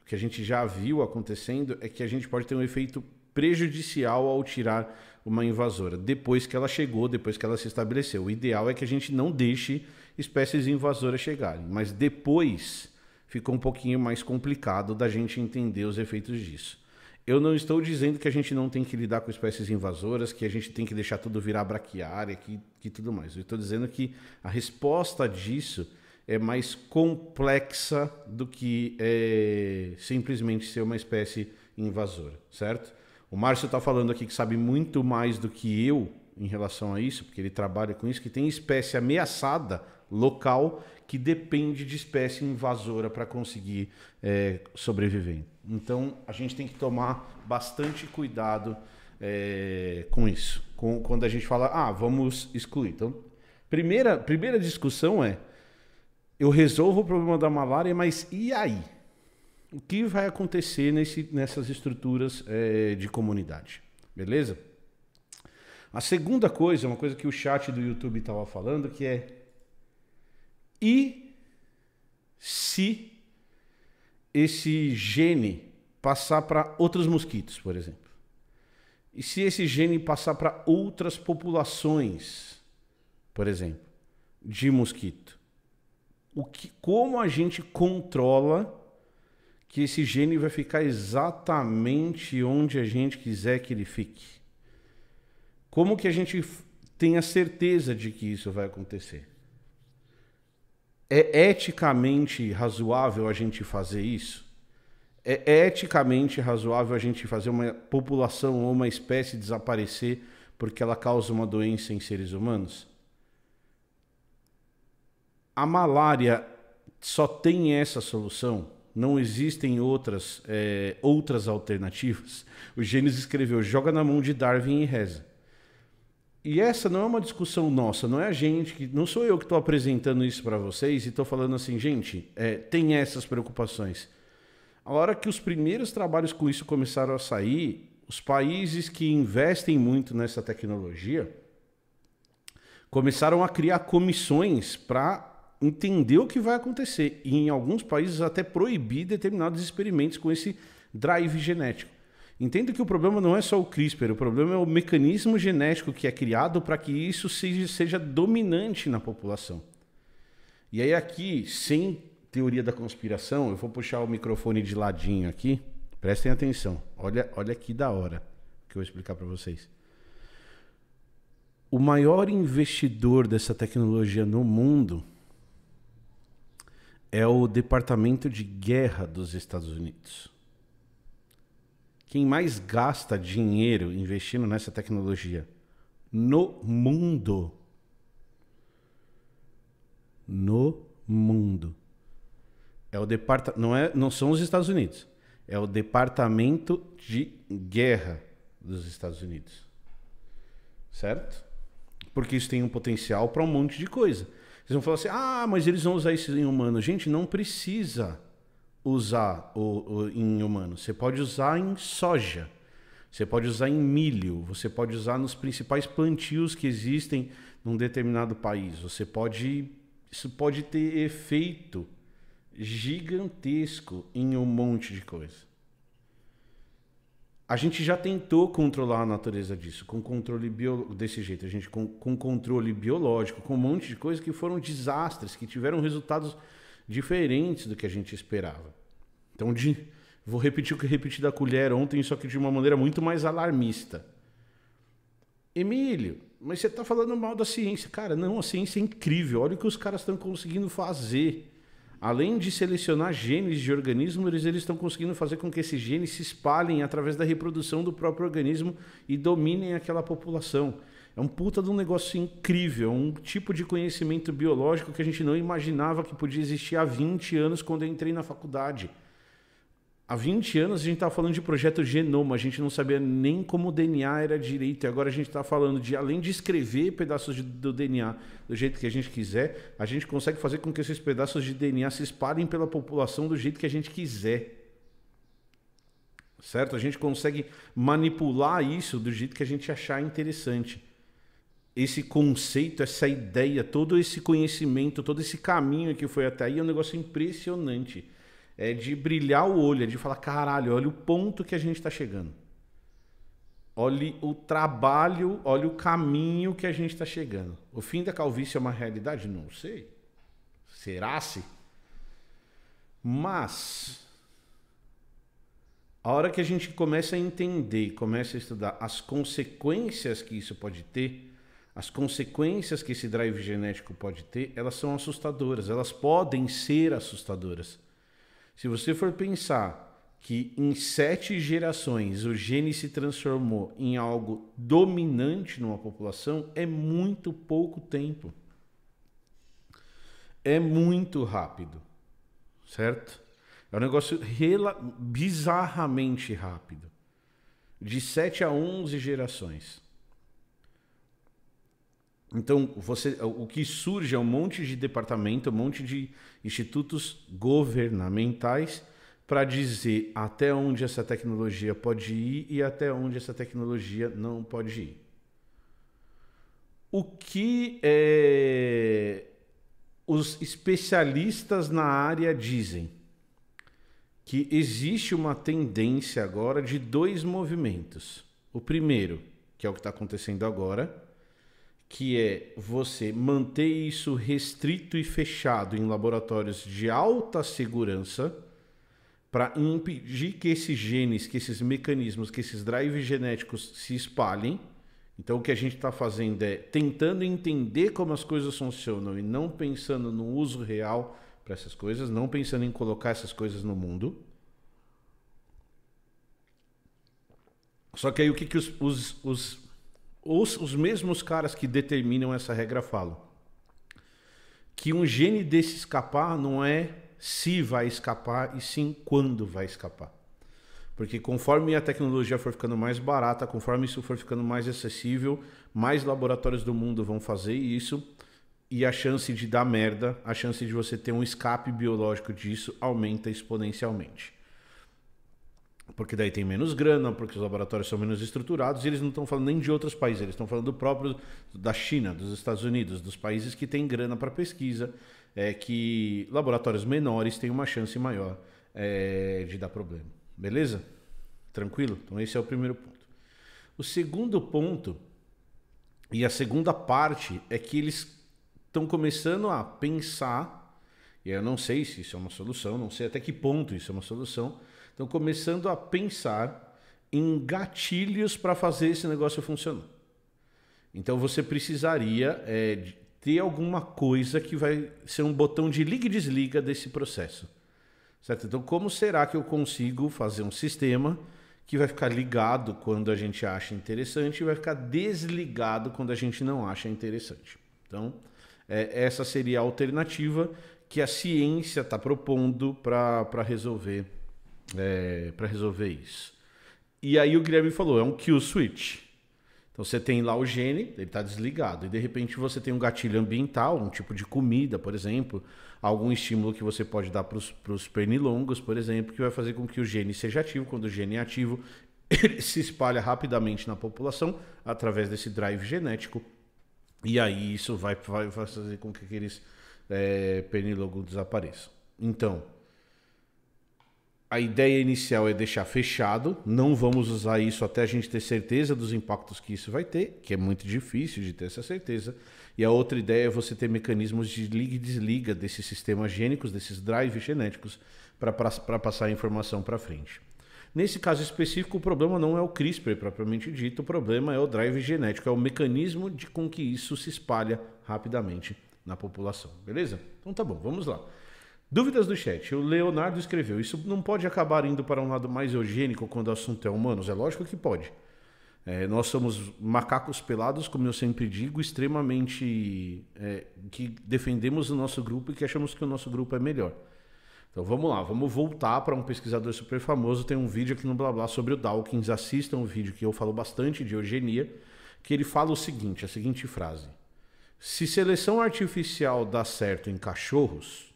Speaker 1: que a gente já viu acontecendo é que a gente pode ter um efeito prejudicial ao tirar uma invasora, depois que ela chegou, depois que ela se estabeleceu. O ideal é que a gente não deixe espécies invasoras chegarem, mas depois fica um pouquinho mais complicado da gente entender os efeitos disso. Eu não estou dizendo que a gente não tem que lidar com espécies invasoras, que a gente tem que deixar tudo virar braquiária, que, que tudo mais. Eu estou dizendo que a resposta disso é mais complexa do que é, simplesmente ser uma espécie invasora, certo? O Márcio está falando aqui que sabe muito mais do que eu em relação a isso, porque ele trabalha com isso, que tem espécie ameaçada local que depende de espécie invasora para conseguir é, sobreviver. Então a gente tem que tomar bastante cuidado é, com isso, com, quando a gente fala, ah, vamos excluir. Então, primeira, primeira discussão é eu resolvo o problema da malária, mas e aí? O que vai acontecer nesse, nessas estruturas é, de comunidade? Beleza? A segunda coisa, uma coisa que o chat do YouTube estava falando, que é e se esse gene passar para outros mosquitos, por exemplo? E se esse gene passar para outras populações, por exemplo, de mosquito? o que, como a gente controla que esse gene vai ficar exatamente onde a gente quiser que ele fique. Como que a gente tem a certeza de que isso vai acontecer? É eticamente razoável a gente fazer isso? É eticamente razoável a gente fazer uma população ou uma espécie desaparecer porque ela causa uma doença em seres humanos? a malária só tem essa solução? Não existem outras, é, outras alternativas? O Gênesis escreveu: joga na mão de Darwin e reza. E essa não é uma discussão nossa, não é a gente que. Não sou eu que estou apresentando isso para vocês e estou falando assim, gente, é, tem essas preocupações. A hora que os primeiros trabalhos com isso começaram a sair, os países que investem muito nessa tecnologia começaram a criar comissões para entender o que vai acontecer. E em alguns países até proibir determinados experimentos com esse drive genético. Entenda que o problema não é só o CRISPR, o problema é o mecanismo genético que é criado para que isso seja, seja dominante na população. E aí, aqui, sem teoria da conspiração, eu vou puxar o microfone de ladinho aqui. Prestem atenção. Olha, olha que da hora que eu vou explicar para vocês. O maior investidor dessa tecnologia no mundo é o Departamento de Guerra dos Estados Unidos. Quem mais gasta dinheiro investindo nessa tecnologia no mundo? No mundo. É o departa não, é, não são os Estados Unidos. É o Departamento de Guerra dos Estados Unidos. Certo? Porque isso tem um potencial para um monte de coisa. Vocês vão falar assim, ah, mas eles vão usar isso em humano. Gente, não precisa usar o, o, em humano. Você pode usar em soja, você pode usar em milho, você pode usar nos principais plantios que existem num determinado país. Você pode. Isso pode ter efeito gigantesco em um monte de coisa a gente já tentou controlar a natureza disso, com controle bio, desse jeito, a gente com, com controle biológico, com um monte de coisas que foram desastres, que tiveram resultados diferentes do que a gente esperava. Então, de, vou repetir o que repeti da colher ontem, só que de uma maneira muito mais alarmista. Emílio, mas você está falando mal da ciência. Cara, não, a ciência é incrível. Olha o que os caras estão conseguindo fazer além de selecionar genes de organismos, eles, estão conseguindo fazer com que esses genes se espalhem através da reprodução do próprio organismo e dominem aquela população. É um puta de um negócio incrível, é um tipo de conhecimento biológico que a gente não imaginava que podia existir há 20 anos quando eu entrei na faculdade. Há 20 anos a gente estava falando de projeto genoma, a gente não sabia nem como o DNA era direito. E agora a gente está falando de, além de escrever pedaços de, do DNA do jeito que a gente quiser, a gente consegue fazer com que esses pedaços de DNA se espalhem pela população do jeito que a gente quiser. Certo? A gente consegue manipular isso do jeito que a gente achar interessante. Esse conceito, essa ideia, todo esse conhecimento, todo esse caminho que foi até aí é um negócio impressionante é de brilhar o olho, é de falar, caralho, olha o ponto que a gente está chegando. Olhe o trabalho, olhe o caminho que a gente está chegando. O fim da calvície é uma realidade? Não sei. Será-se? Mas, a hora que a gente começa a entender, começa a estudar as consequências que isso pode ter, as consequências que esse drive genético pode ter, elas são assustadoras. Elas podem ser assustadoras. Se você for pensar que em sete gerações o gene se transformou em algo dominante numa população, é muito pouco tempo. É muito rápido, certo? É um negócio bizarramente rápido. De 7 a 11 gerações. Então, você, o que surge é um monte de departamento, um monte de institutos governamentais para dizer até onde essa tecnologia pode ir e até onde essa tecnologia não pode ir. O que é, os especialistas na área dizem? Que existe uma tendência agora de dois movimentos. O primeiro, que é o que está acontecendo agora, que é você manter isso restrito e fechado em laboratórios de alta segurança para impedir que esses genes, que esses mecanismos, que esses drives genéticos se espalhem. Então, o que a gente está fazendo é tentando entender como as coisas funcionam e não pensando no uso real para essas coisas, não pensando em colocar essas coisas no mundo. Só que aí o que, que os, os, os os, os mesmos caras que determinam essa regra falam que um gene desse escapar não é se vai escapar, e sim quando vai escapar. Porque conforme a tecnologia for ficando mais barata, conforme isso for ficando mais acessível, mais laboratórios do mundo vão fazer isso e a chance de dar merda, a chance de você ter um escape biológico disso aumenta exponencialmente porque daí tem menos grana, porque os laboratórios são menos estruturados, e eles não estão falando nem de outros países, eles estão falando do próprio da China, dos Estados Unidos, dos países que têm grana para pesquisa, é que laboratórios menores têm uma chance maior é, de dar problema. Beleza? Tranquilo? Então esse é o primeiro ponto. O segundo ponto e a segunda parte é que eles estão começando a pensar, e eu não sei se isso é uma solução, não sei até que ponto isso é uma solução, então, começando a pensar em gatilhos para fazer esse negócio funcionar. Então, você precisaria é, ter alguma coisa que vai ser um botão de liga e desliga desse processo. Certo? Então, como será que eu consigo fazer um sistema que vai ficar ligado quando a gente acha interessante e vai ficar desligado quando a gente não acha interessante? Então, é, essa seria a alternativa que a ciência está propondo para resolver é, para resolver isso. E aí o Guilherme falou, é um kill switch. Então você tem lá o gene, ele está desligado, e de repente você tem um gatilho ambiental, um tipo de comida, por exemplo, algum estímulo que você pode dar para os pernilongos, por exemplo, que vai fazer com que o gene seja ativo. Quando o gene é ativo, ele se espalha rapidamente na população através desse drive genético, e aí isso vai, vai fazer com que aqueles é, pernilongos desapareçam. Então, a ideia inicial é deixar fechado, não vamos usar isso até a gente ter certeza dos impactos que isso vai ter, que é muito difícil de ter essa certeza. E a outra ideia é você ter mecanismos de liga e desliga desses sistemas gênicos, desses drives genéticos, para passar a informação para frente. Nesse caso específico, o problema não é o CRISPR propriamente dito, o problema é o drive genético, é o mecanismo de com que isso se espalha rapidamente na população, beleza? Então tá bom, vamos lá. Dúvidas do chat. O Leonardo escreveu: Isso não pode acabar indo para um lado mais eugênico quando o assunto é humanos? É lógico que pode. É, nós somos macacos pelados, como eu sempre digo, extremamente. É, que defendemos o nosso grupo e que achamos que o nosso grupo é melhor. Então vamos lá, vamos voltar para um pesquisador super famoso. Tem um vídeo aqui no Blá Blá sobre o Dawkins. Assistam é um vídeo que eu falo bastante de eugenia, que ele fala o seguinte: a seguinte frase. Se seleção artificial dá certo em cachorros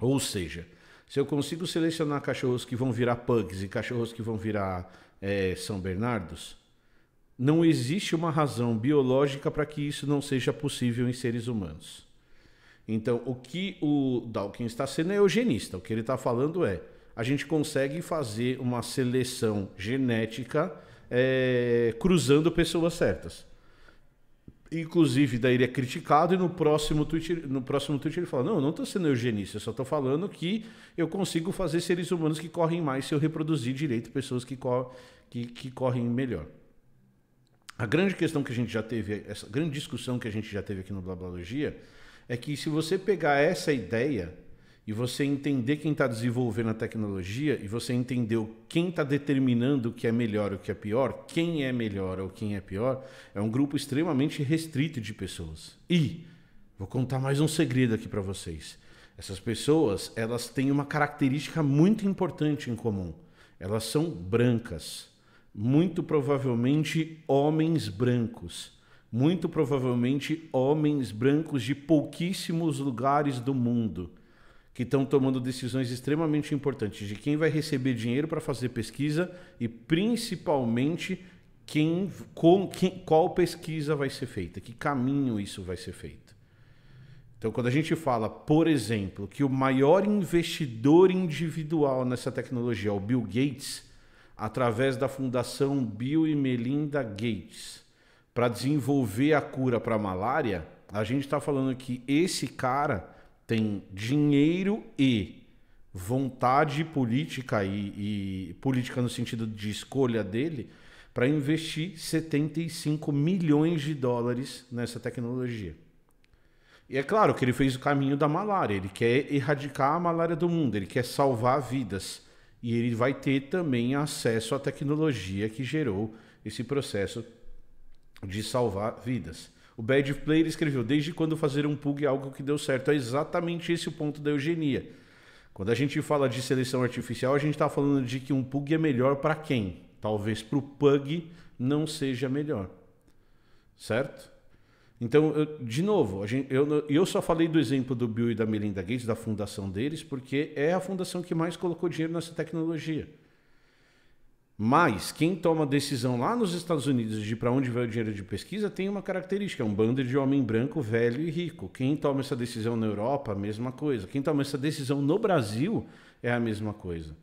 Speaker 1: ou seja, se eu consigo selecionar cachorros que vão virar pugs e cachorros que vão virar é, São Bernardos, não existe uma razão biológica para que isso não seja possível em seres humanos. Então, o que o Dawkins está sendo é eugenista. O que ele está falando é: a gente consegue fazer uma seleção genética é, cruzando pessoas certas. Inclusive, daí ele é criticado e no próximo tweet, no próximo tweet ele fala: Não, eu não estou sendo eugenista, eu só estou falando que eu consigo fazer seres humanos que correm mais se eu reproduzir direito pessoas que, que, que correm melhor. A grande questão que a gente já teve, essa grande discussão que a gente já teve aqui no Blablalogia, é que se você pegar essa ideia e você entender quem está desenvolvendo a tecnologia e você entendeu quem está determinando o que é melhor o que é pior, quem é melhor ou quem é pior, é um grupo extremamente restrito de pessoas. E vou contar mais um segredo aqui para vocês. Essas pessoas, elas têm uma característica muito importante em comum. Elas são brancas, muito provavelmente homens brancos muito provavelmente homens brancos de pouquíssimos lugares do mundo que estão tomando decisões extremamente importantes de quem vai receber dinheiro para fazer pesquisa e principalmente quem, com, quem, qual pesquisa vai ser feita, que caminho isso vai ser feito. Então, quando a gente fala, por exemplo, que o maior investidor individual nessa tecnologia é o Bill Gates, através da Fundação Bill e Melinda Gates, para desenvolver a cura para a malária, a gente está falando que esse cara tem dinheiro e vontade política e, e política no sentido de escolha dele para investir 75 milhões de dólares nessa tecnologia. E é claro que ele fez o caminho da malária, ele quer erradicar a malária do mundo, ele quer salvar vidas. E ele vai ter também acesso à tecnologia que gerou esse processo de salvar vidas. O Bad Player escreveu: Desde quando fazer um pug é algo que deu certo? É exatamente esse o ponto da eugenia. Quando a gente fala de seleção artificial, a gente está falando de que um pug é melhor para quem? Talvez para o pug não seja melhor. Certo? Então, eu, de novo, gente, eu, eu só falei do exemplo do Bill e da Melinda Gates, da fundação deles, porque é a fundação que mais colocou dinheiro nessa tecnologia. Mas quem toma a decisão lá nos Estados Unidos de para onde vai o dinheiro de pesquisa tem uma característica, é um bando de homem branco, velho e rico. Quem toma essa decisão na Europa, a mesma coisa. Quem toma essa decisão no Brasil é a mesma coisa.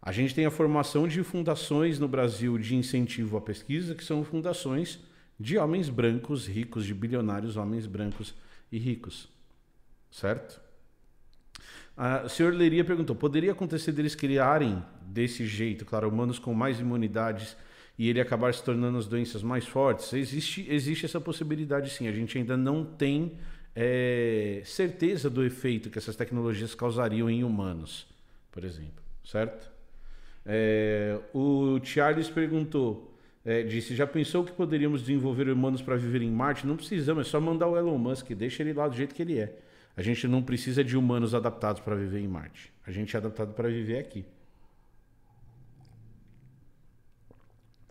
Speaker 1: A gente tem a formação de fundações no Brasil de incentivo à pesquisa, que são fundações de homens brancos ricos, de bilionários homens brancos e ricos. Certo? Ah, o senhor Leria perguntou: poderia acontecer deles criarem desse jeito, claro, humanos com mais imunidades e ele acabar se tornando as doenças mais fortes? Existe, existe essa possibilidade sim. A gente ainda não tem é, certeza do efeito que essas tecnologias causariam em humanos, por exemplo, certo? É, o Charles perguntou, é, disse, já pensou que poderíamos desenvolver humanos para viver em Marte? Não precisamos, é só mandar o Elon Musk, deixa ele lá do jeito que ele é. A gente não precisa de humanos adaptados para viver em Marte. A gente é adaptado para viver aqui.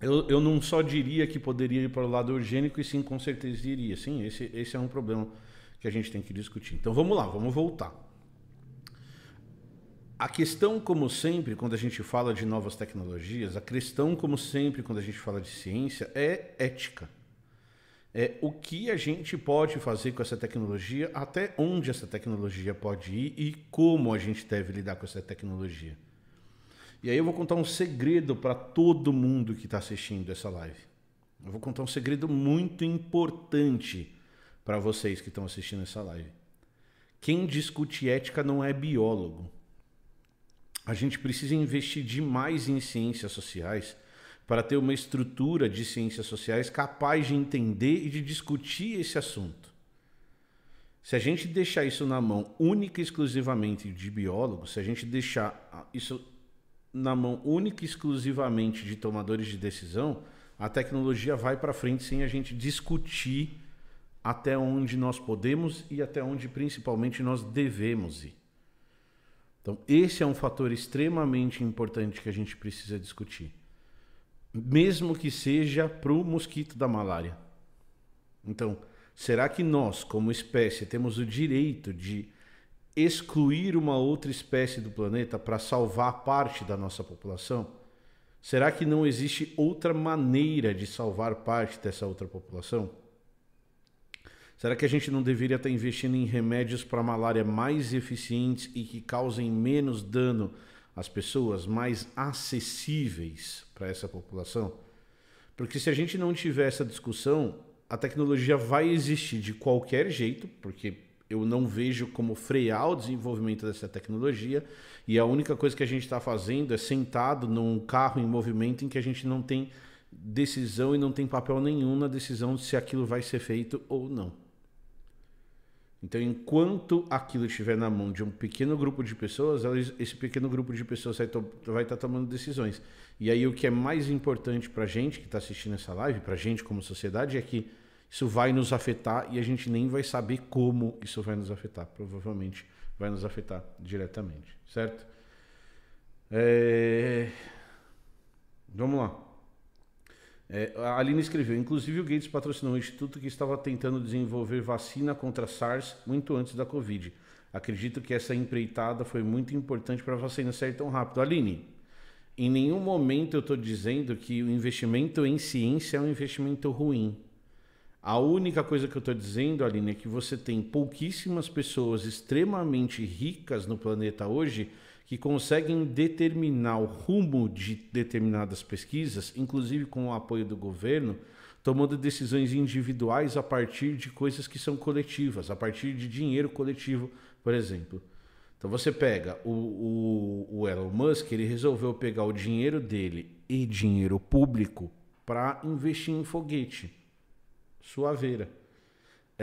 Speaker 1: Eu, eu não só diria que poderia ir para o lado eugênico, e sim, com certeza iria. Sim, esse, esse é um problema que a gente tem que discutir. Então vamos lá, vamos voltar. A questão, como sempre, quando a gente fala de novas tecnologias, a questão, como sempre, quando a gente fala de ciência, é ética é, o que a gente pode fazer com essa tecnologia, até onde essa tecnologia pode ir e como a gente deve lidar com essa tecnologia. E aí eu vou contar um segredo para todo mundo que está assistindo essa live. Eu vou contar um segredo muito importante para vocês que estão assistindo essa live. Quem discute ética não é biólogo. A gente precisa investir demais em ciências sociais para ter uma estrutura de ciências sociais capaz de entender e de discutir esse assunto. Se a gente deixar isso na mão única e exclusivamente de biólogos, se a gente deixar ah, isso na mão única e exclusivamente de tomadores de decisão, a tecnologia vai para frente sem a gente discutir até onde nós podemos e até onde principalmente nós devemos ir. Então, esse é um fator extremamente importante que a gente precisa discutir mesmo que seja para o mosquito da malária. Então, será que nós, como espécie, temos o direito de excluir uma outra espécie do planeta para salvar parte da nossa população? Será que não existe outra maneira de salvar parte dessa outra população? Será que a gente não deveria estar investindo em remédios para malária mais eficientes e que causem menos dano as pessoas mais acessíveis para essa população? Porque se a gente não tiver essa discussão, a tecnologia vai existir de qualquer jeito, porque eu não vejo como frear o desenvolvimento dessa tecnologia e a única coisa que a gente está fazendo é sentado num carro em movimento em que a gente não tem decisão e não tem papel nenhum na decisão de se aquilo vai ser feito ou não. Então, enquanto aquilo estiver na mão de um pequeno grupo de pessoas, esse pequeno grupo de pessoas vai, vai estar tá tomando decisões. E aí, o que é mais importante para a gente que está assistindo essa live, para a gente como sociedade, é que isso vai nos afetar e a gente nem vai saber como isso vai nos afetar. Provavelmente vai nos afetar diretamente, certo? É... Vamos lá. É, a Aline escreveu: inclusive o Gates patrocinou um instituto que estava tentando desenvolver vacina contra SARS muito antes da Covid. Acredito que essa empreitada foi muito importante para a vacina sair tão rápido. Aline, em nenhum momento eu estou dizendo que o investimento em ciência é um investimento ruim. A única coisa que eu estou dizendo, Aline, é que você tem pouquíssimas pessoas extremamente ricas no planeta hoje que conseguem determinar o rumo de determinadas pesquisas, inclusive com o apoio do governo, tomando decisões individuais a partir de coisas que são coletivas, a partir de dinheiro coletivo, por exemplo. Então você pega o, o, o Elon Musk, ele resolveu pegar o dinheiro dele e dinheiro público para investir em foguete. Suaveira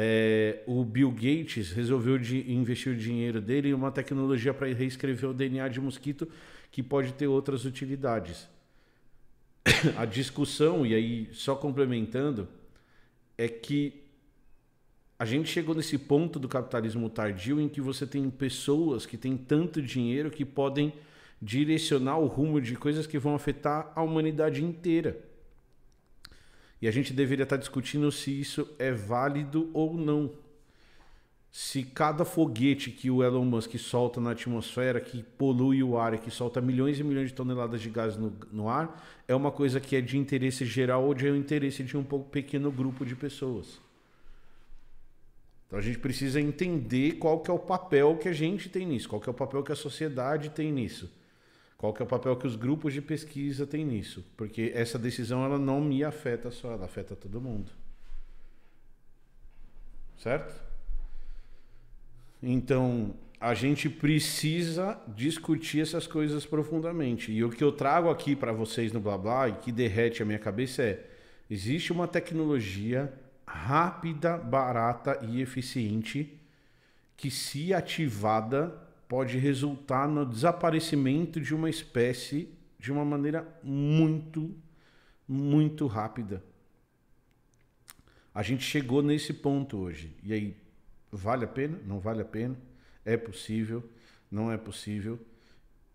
Speaker 1: é, o Bill Gates resolveu de investir o dinheiro dele em uma tecnologia para reescrever o DNA de mosquito que pode ter outras utilidades. A discussão, e aí só complementando, é que a gente chegou nesse ponto do capitalismo tardio em que você tem pessoas que têm tanto dinheiro que podem direcionar o rumo de coisas que vão afetar a humanidade inteira. E a gente deveria estar discutindo se isso é válido ou não. Se cada foguete que o Elon Musk solta na atmosfera, que polui o ar e que solta milhões e milhões de toneladas de gás no, no ar, é uma coisa que é de interesse geral ou de interesse de um pequeno grupo de pessoas. Então a gente precisa entender qual que é o papel que a gente tem nisso, qual que é o papel que a sociedade tem nisso. Qual que é o papel que os grupos de pesquisa têm nisso? Porque essa decisão ela não me afeta só, ela afeta todo mundo. Certo? Então, a gente precisa discutir essas coisas profundamente. E o que eu trago aqui para vocês no blá blá e que derrete a minha cabeça é: existe uma tecnologia rápida, barata e eficiente que, se ativada, pode resultar no desaparecimento de uma espécie de uma maneira muito, muito rápida. A gente chegou nesse ponto hoje. E aí, vale a pena? Não vale a pena? É possível? Não é possível?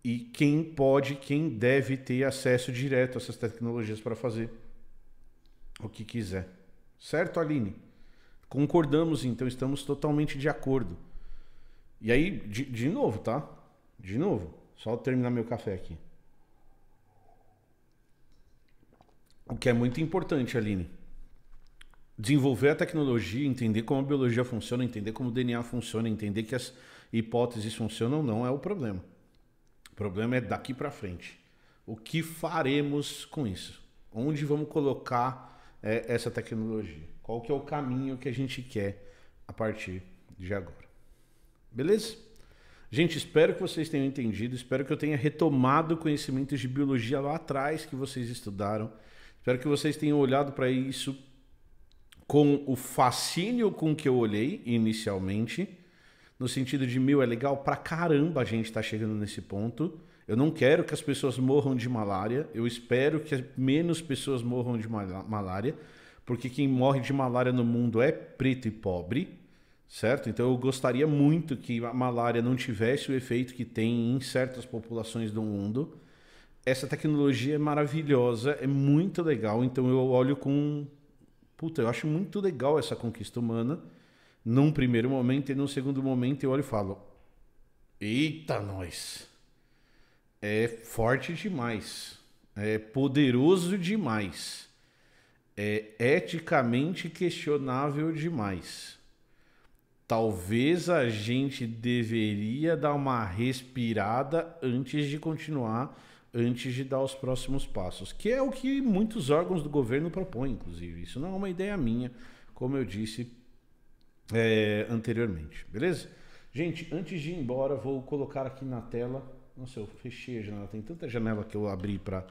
Speaker 1: E quem pode, quem deve ter acesso direto a essas tecnologias para fazer o que quiser. Certo, Aline? Concordamos, então estamos totalmente de acordo. E aí, de, de novo, tá? De novo. Só terminar meu café aqui. O que é muito importante, Aline. Desenvolver a tecnologia, entender como a biologia funciona, entender como o DNA funciona, entender que as hipóteses funcionam não é o problema. O problema é daqui para frente. O que faremos com isso? Onde vamos colocar é, essa tecnologia? Qual que é o caminho que a gente quer a partir de agora? Beleza? Gente, espero que vocês tenham entendido, espero que eu tenha retomado conhecimentos de biologia lá atrás que vocês estudaram. Espero que vocês tenham olhado para isso com o fascínio com que eu olhei inicialmente, no sentido de, meu, é legal pra caramba a gente tá chegando nesse ponto. Eu não quero que as pessoas morram de malária, eu espero que menos pessoas morram de malária, porque quem morre de malária no mundo é preto e pobre certo? Então eu gostaria muito que a malária não tivesse o efeito que tem em certas populações do mundo. Essa tecnologia é maravilhosa, é muito legal, então eu olho com puta, eu acho muito legal essa conquista humana. Num primeiro momento e num segundo momento eu olho e falo: "Eita, nós. É forte demais. É poderoso demais. É eticamente questionável demais." talvez a gente deveria dar uma respirada antes de continuar, antes de dar os próximos passos, que é o que muitos órgãos do governo propõem, inclusive. Isso não é uma ideia minha, como eu disse é, anteriormente, beleza? Gente, antes de ir embora, vou colocar aqui na tela. Nossa, eu fechei a janela. Tem tanta janela que eu abri para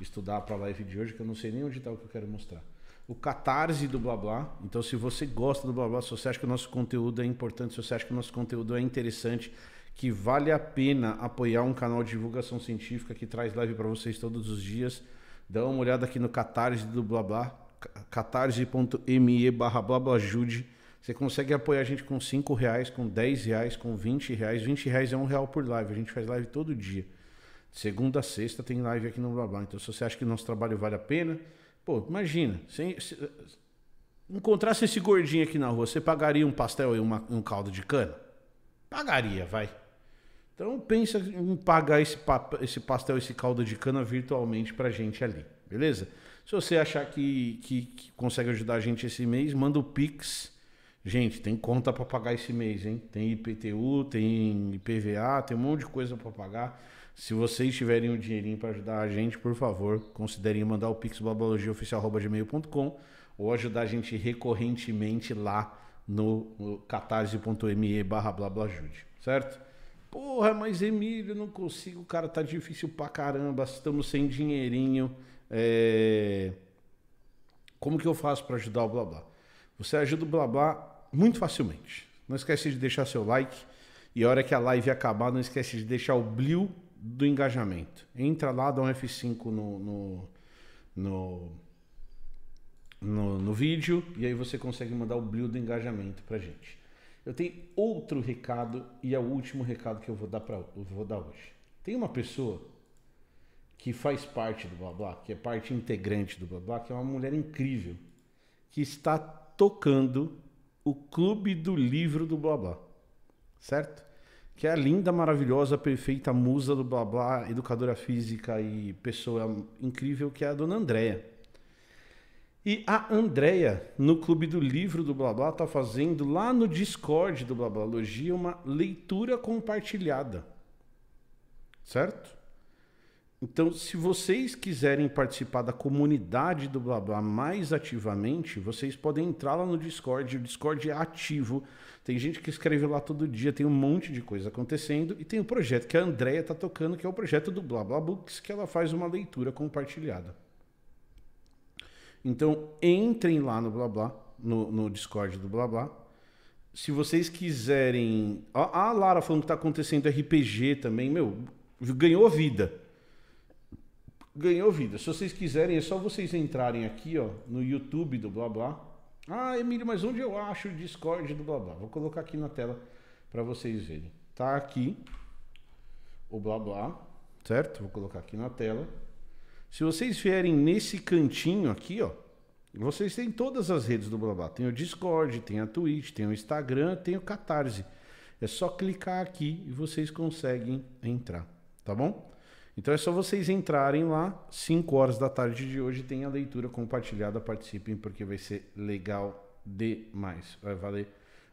Speaker 1: estudar para a live de hoje que eu não sei nem onde está o que eu quero mostrar o catarse do Blá Blá. Então, se você gosta do Blá Blá, se você acha que o nosso conteúdo é importante, se você acha que o nosso conteúdo é interessante, que vale a pena apoiar um canal de divulgação científica que traz live para vocês todos os dias, dá uma olhada aqui no catarse do Blá Blá, catarse.me barra ajude Você consegue apoiar a gente com 5 reais, com 10 reais, com 20 reais. 20 reais é um real por live. A gente faz live todo dia. Segunda a sexta tem live aqui no Blá Blá. Então, se você acha que o nosso trabalho vale a pena, Pô, imagina, sem, se, encontrasse esse gordinho aqui na rua, você pagaria um pastel e uma, um caldo de cana? Pagaria, vai. Então pensa em pagar esse, esse pastel, esse caldo de cana virtualmente pra gente ali, beleza? Se você achar que, que, que consegue ajudar a gente esse mês, manda o Pix. Gente, tem conta para pagar esse mês, hein? Tem IPTU, tem IPVA, tem um monte de coisa para pagar. Se vocês tiverem um dinheirinho para ajudar a gente, por favor, considerem mandar o pix babologiaoficial.gmail.com ou ajudar a gente recorrentemente lá no, no catarse.me barra blablajude, certo? Porra, mas Emílio, não consigo, cara, tá difícil pra caramba, estamos sem dinheirinho. É... Como que eu faço para ajudar o Blá Blá? Você ajuda o Blá Blá muito facilmente. Não esquece de deixar seu like. E a hora que a live acabar, não esquece de deixar o Blue do engajamento. Entra lá, dá um F5 no, no, no, no, no vídeo e aí você consegue mandar o brilho do engajamento para gente. Eu tenho outro recado e é o último recado que eu vou dar, pra, eu vou dar hoje. Tem uma pessoa que faz parte do Blá que é parte integrante do Blá que é uma mulher incrível, que está tocando o Clube do Livro do Blá Certo? que é a linda, maravilhosa, perfeita musa do blá blá, educadora física e pessoa incrível, que é a dona Andréia. E a Andréia, no Clube do Livro do Blá Blá, está fazendo lá no Discord do Blá Blá Logia uma leitura compartilhada. Certo? Então, se vocês quiserem participar da comunidade do Blá Blá mais ativamente, vocês podem entrar lá no Discord. O Discord é ativo. Tem gente que escreve lá todo dia, tem um monte de coisa acontecendo. E tem um projeto que a Andrea está tocando, que é o projeto do Blá Blá Books, que ela faz uma leitura compartilhada. Então, entrem lá no Blá Blá, no, no Discord do Blá Blá, se vocês quiserem. Ah, a Lara falando que tá acontecendo RPG também, meu, ganhou vida ganhou vida. Se vocês quiserem, é só vocês entrarem aqui, ó, no YouTube do Blá Blá. Ah, Emílio, mas onde eu acho o Discord do Blá Blá? Vou colocar aqui na tela para vocês verem. Tá aqui o Blá Blá, certo? Vou colocar aqui na tela. Se vocês vierem nesse cantinho aqui, ó, vocês têm todas as redes do Blá Blá. Tem o Discord, tem a Twitch, tem o Instagram, tem o Catarse. É só clicar aqui e vocês conseguem entrar, tá bom? Então é só vocês entrarem lá, 5 horas da tarde de hoje tem a leitura compartilhada, participem porque vai ser legal demais, vai valer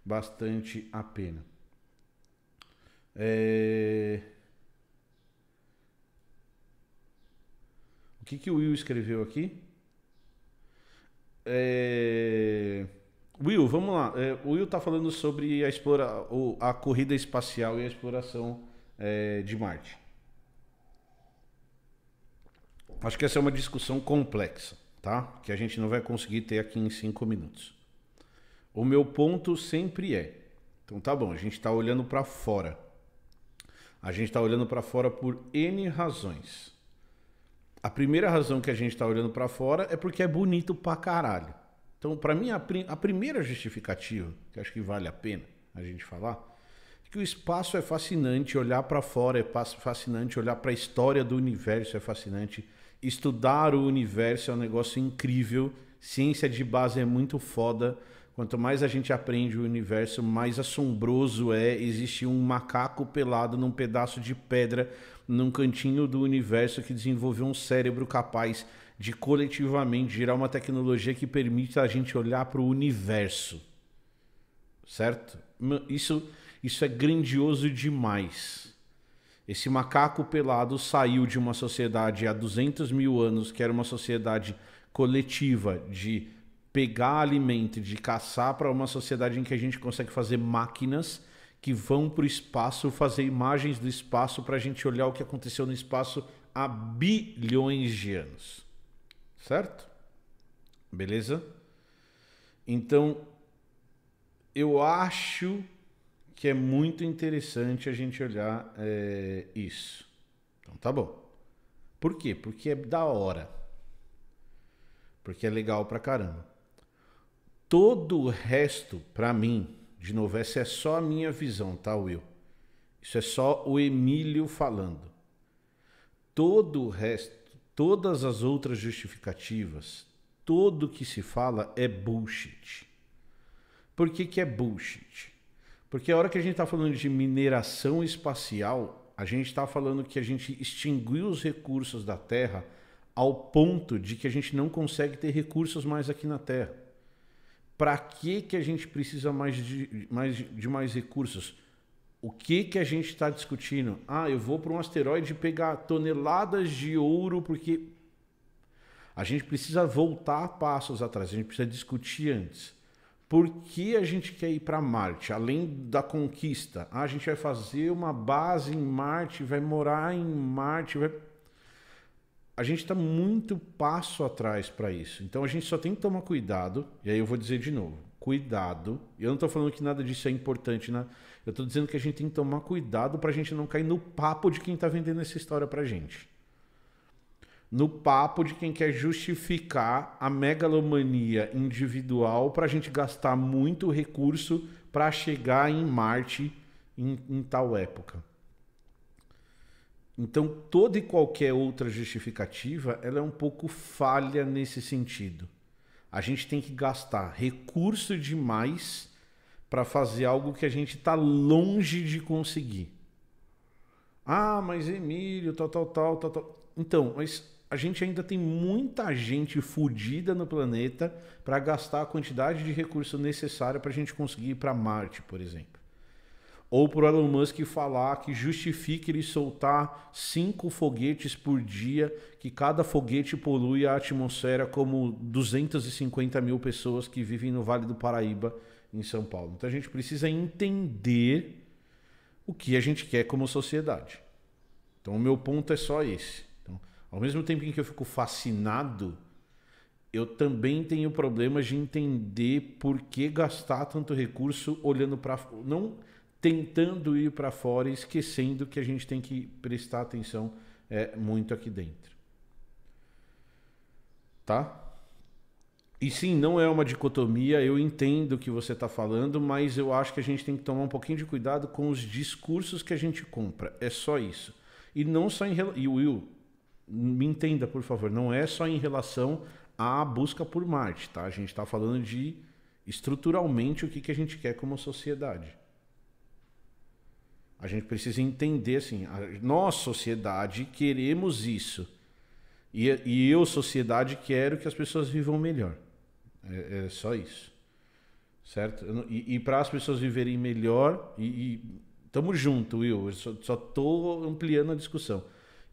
Speaker 1: bastante a pena. É... O que, que o Will escreveu aqui? É... Will, vamos lá. É, o Will está falando sobre a, explora... a corrida espacial e a exploração é, de Marte acho que essa é uma discussão complexa, tá? Que a gente não vai conseguir ter aqui em cinco minutos. O meu ponto sempre é, então tá bom, a gente está olhando para fora. A gente está olhando para fora por N razões. A primeira razão que a gente está olhando para fora é porque é bonito pra caralho. Então, para mim, a, prim a, primeira justificativa, que acho que vale a pena a gente falar, é que o espaço é fascinante, olhar para fora é fascinante, olhar para a história do universo é fascinante, estudar o universo é um negócio incrível. Ciência de base é muito foda. Quanto mais a gente aprende o universo, mais assombroso é existir um macaco pelado num pedaço de pedra num cantinho do universo que desenvolveu um cérebro capaz de coletivamente gerar uma tecnologia que permite a gente olhar para o universo. Certo? Isso, isso é grandioso demais. Esse macaco pelado saiu de uma sociedade há 200 mil anos, que era uma sociedade coletiva de pegar alimento, de caçar, para uma sociedade em que a gente consegue fazer máquinas que vão para o espaço fazer imagens do espaço para a gente olhar o que aconteceu no espaço há bilhões de anos. Certo? Beleza? Então, eu acho que é muito interessante a gente olhar é, isso. Então tá bom. Por quê? Porque é da hora. Porque é legal pra caramba. Todo o resto, pra mim, de novo, essa é só a minha visão, tá, Will? Isso é só o Emílio falando. Todo o resto, todas as outras justificativas, todo que se fala é bullshit. Por que, que é bullshit? Porque a hora que a gente está falando de mineração espacial, a gente está falando que a gente extinguiu os recursos da Terra ao ponto de que a gente não consegue ter recursos mais aqui na Terra. Para que, que a gente precisa mais de, mais, de mais recursos? O que, que a gente está discutindo? Ah, eu vou para um asteroide pegar toneladas de ouro porque a gente precisa voltar passos atrás, a gente precisa discutir antes. Por que a gente quer ir para Marte? Além da conquista, ah, a gente vai fazer uma base em Marte, vai morar em Marte. Vai... A gente está muito passo atrás para isso. Então a gente só tem que tomar cuidado. E aí eu vou dizer de novo: cuidado. Eu não estou falando que nada disso é importante, né? Eu estou dizendo que a gente tem que tomar cuidado para a gente não cair no papo de quem está vendendo essa história para a gente no papo de quem quer justificar a megalomania individual para a gente gastar muito recurso para chegar em Marte em, em tal época. Então, toda e qualquer outra justificativa, ela é um pouco falha nesse sentido. A gente tem que gastar recurso demais para fazer algo que a gente está longe de conseguir. Ah, mas Emílio, tal, tal, tal, tal, tal. Então, mas a gente ainda tem muita gente fodida no planeta para gastar a quantidade de recurso necessária para a gente conseguir ir para Marte, por exemplo. Ou para Elon Musk falar que justifique ele soltar cinco foguetes por dia, que cada foguete polui a atmosfera como 250 mil pessoas que vivem no Vale do Paraíba, em São Paulo. Então a gente precisa entender o que a gente quer como sociedade. Então o meu ponto é só esse. Ao mesmo tempo em que eu fico fascinado, eu também tenho problemas de entender por que gastar tanto recurso olhando para não tentando ir para fora e esquecendo que a gente tem que prestar atenção é, muito aqui dentro. Tá? E sim, não é uma dicotomia, eu entendo o que você está falando, mas eu acho que a gente tem que tomar um pouquinho de cuidado com os discursos que a gente compra. É só isso. E não só em relação. E Will, me entenda, por favor, não é só em relação à busca por Marte, tá? A gente está falando de estruturalmente o que, que a gente quer como sociedade. A gente precisa entender assim, nós, sociedade, queremos isso. E, e eu, sociedade, quero que as pessoas vivam melhor. É, é só isso. Certo? E, e para as pessoas viverem melhor, e, e tamo junto, Will. Eu só, só tô ampliando a discussão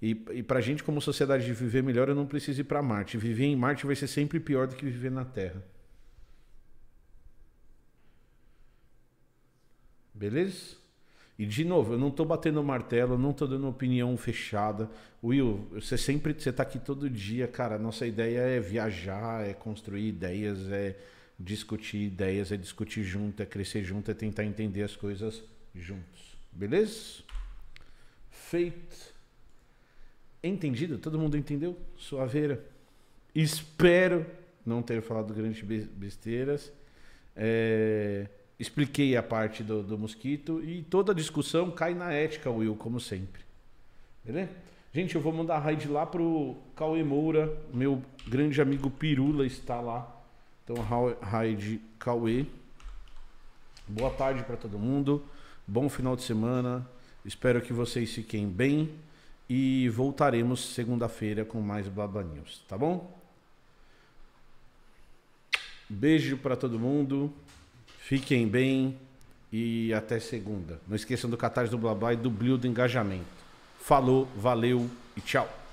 Speaker 1: e, e para a gente, como sociedade, de viver melhor, eu não preciso ir para Marte. Viver em Marte vai ser sempre pior do que viver na Terra. Beleza? E de novo, eu não estou batendo martelo, eu não estou dando opinião fechada. Will, você sempre você tá aqui todo dia, cara. Nossa ideia é viajar, é construir ideias, é discutir ideias, é discutir junto, é crescer junto, é tentar entender as coisas juntos. Beleza? Feito. Entendido? Todo mundo entendeu? Suaveira. Espero não ter falado grandes besteiras. É, expliquei a parte do, do mosquito e toda discussão cai na ética, Will, como sempre. Beleza? Gente, eu vou mandar a raid lá pro Cauê Moura, meu grande amigo Pirula está lá. Então, raid Cauê. Boa tarde para todo mundo. Bom final de semana. Espero que vocês fiquem bem e voltaremos segunda-feira com mais Baba News, tá bom? Beijo para todo mundo. Fiquem bem e até segunda. Não esqueçam do Catarse do Blabá e do Blio do Engajamento. Falou, valeu e tchau.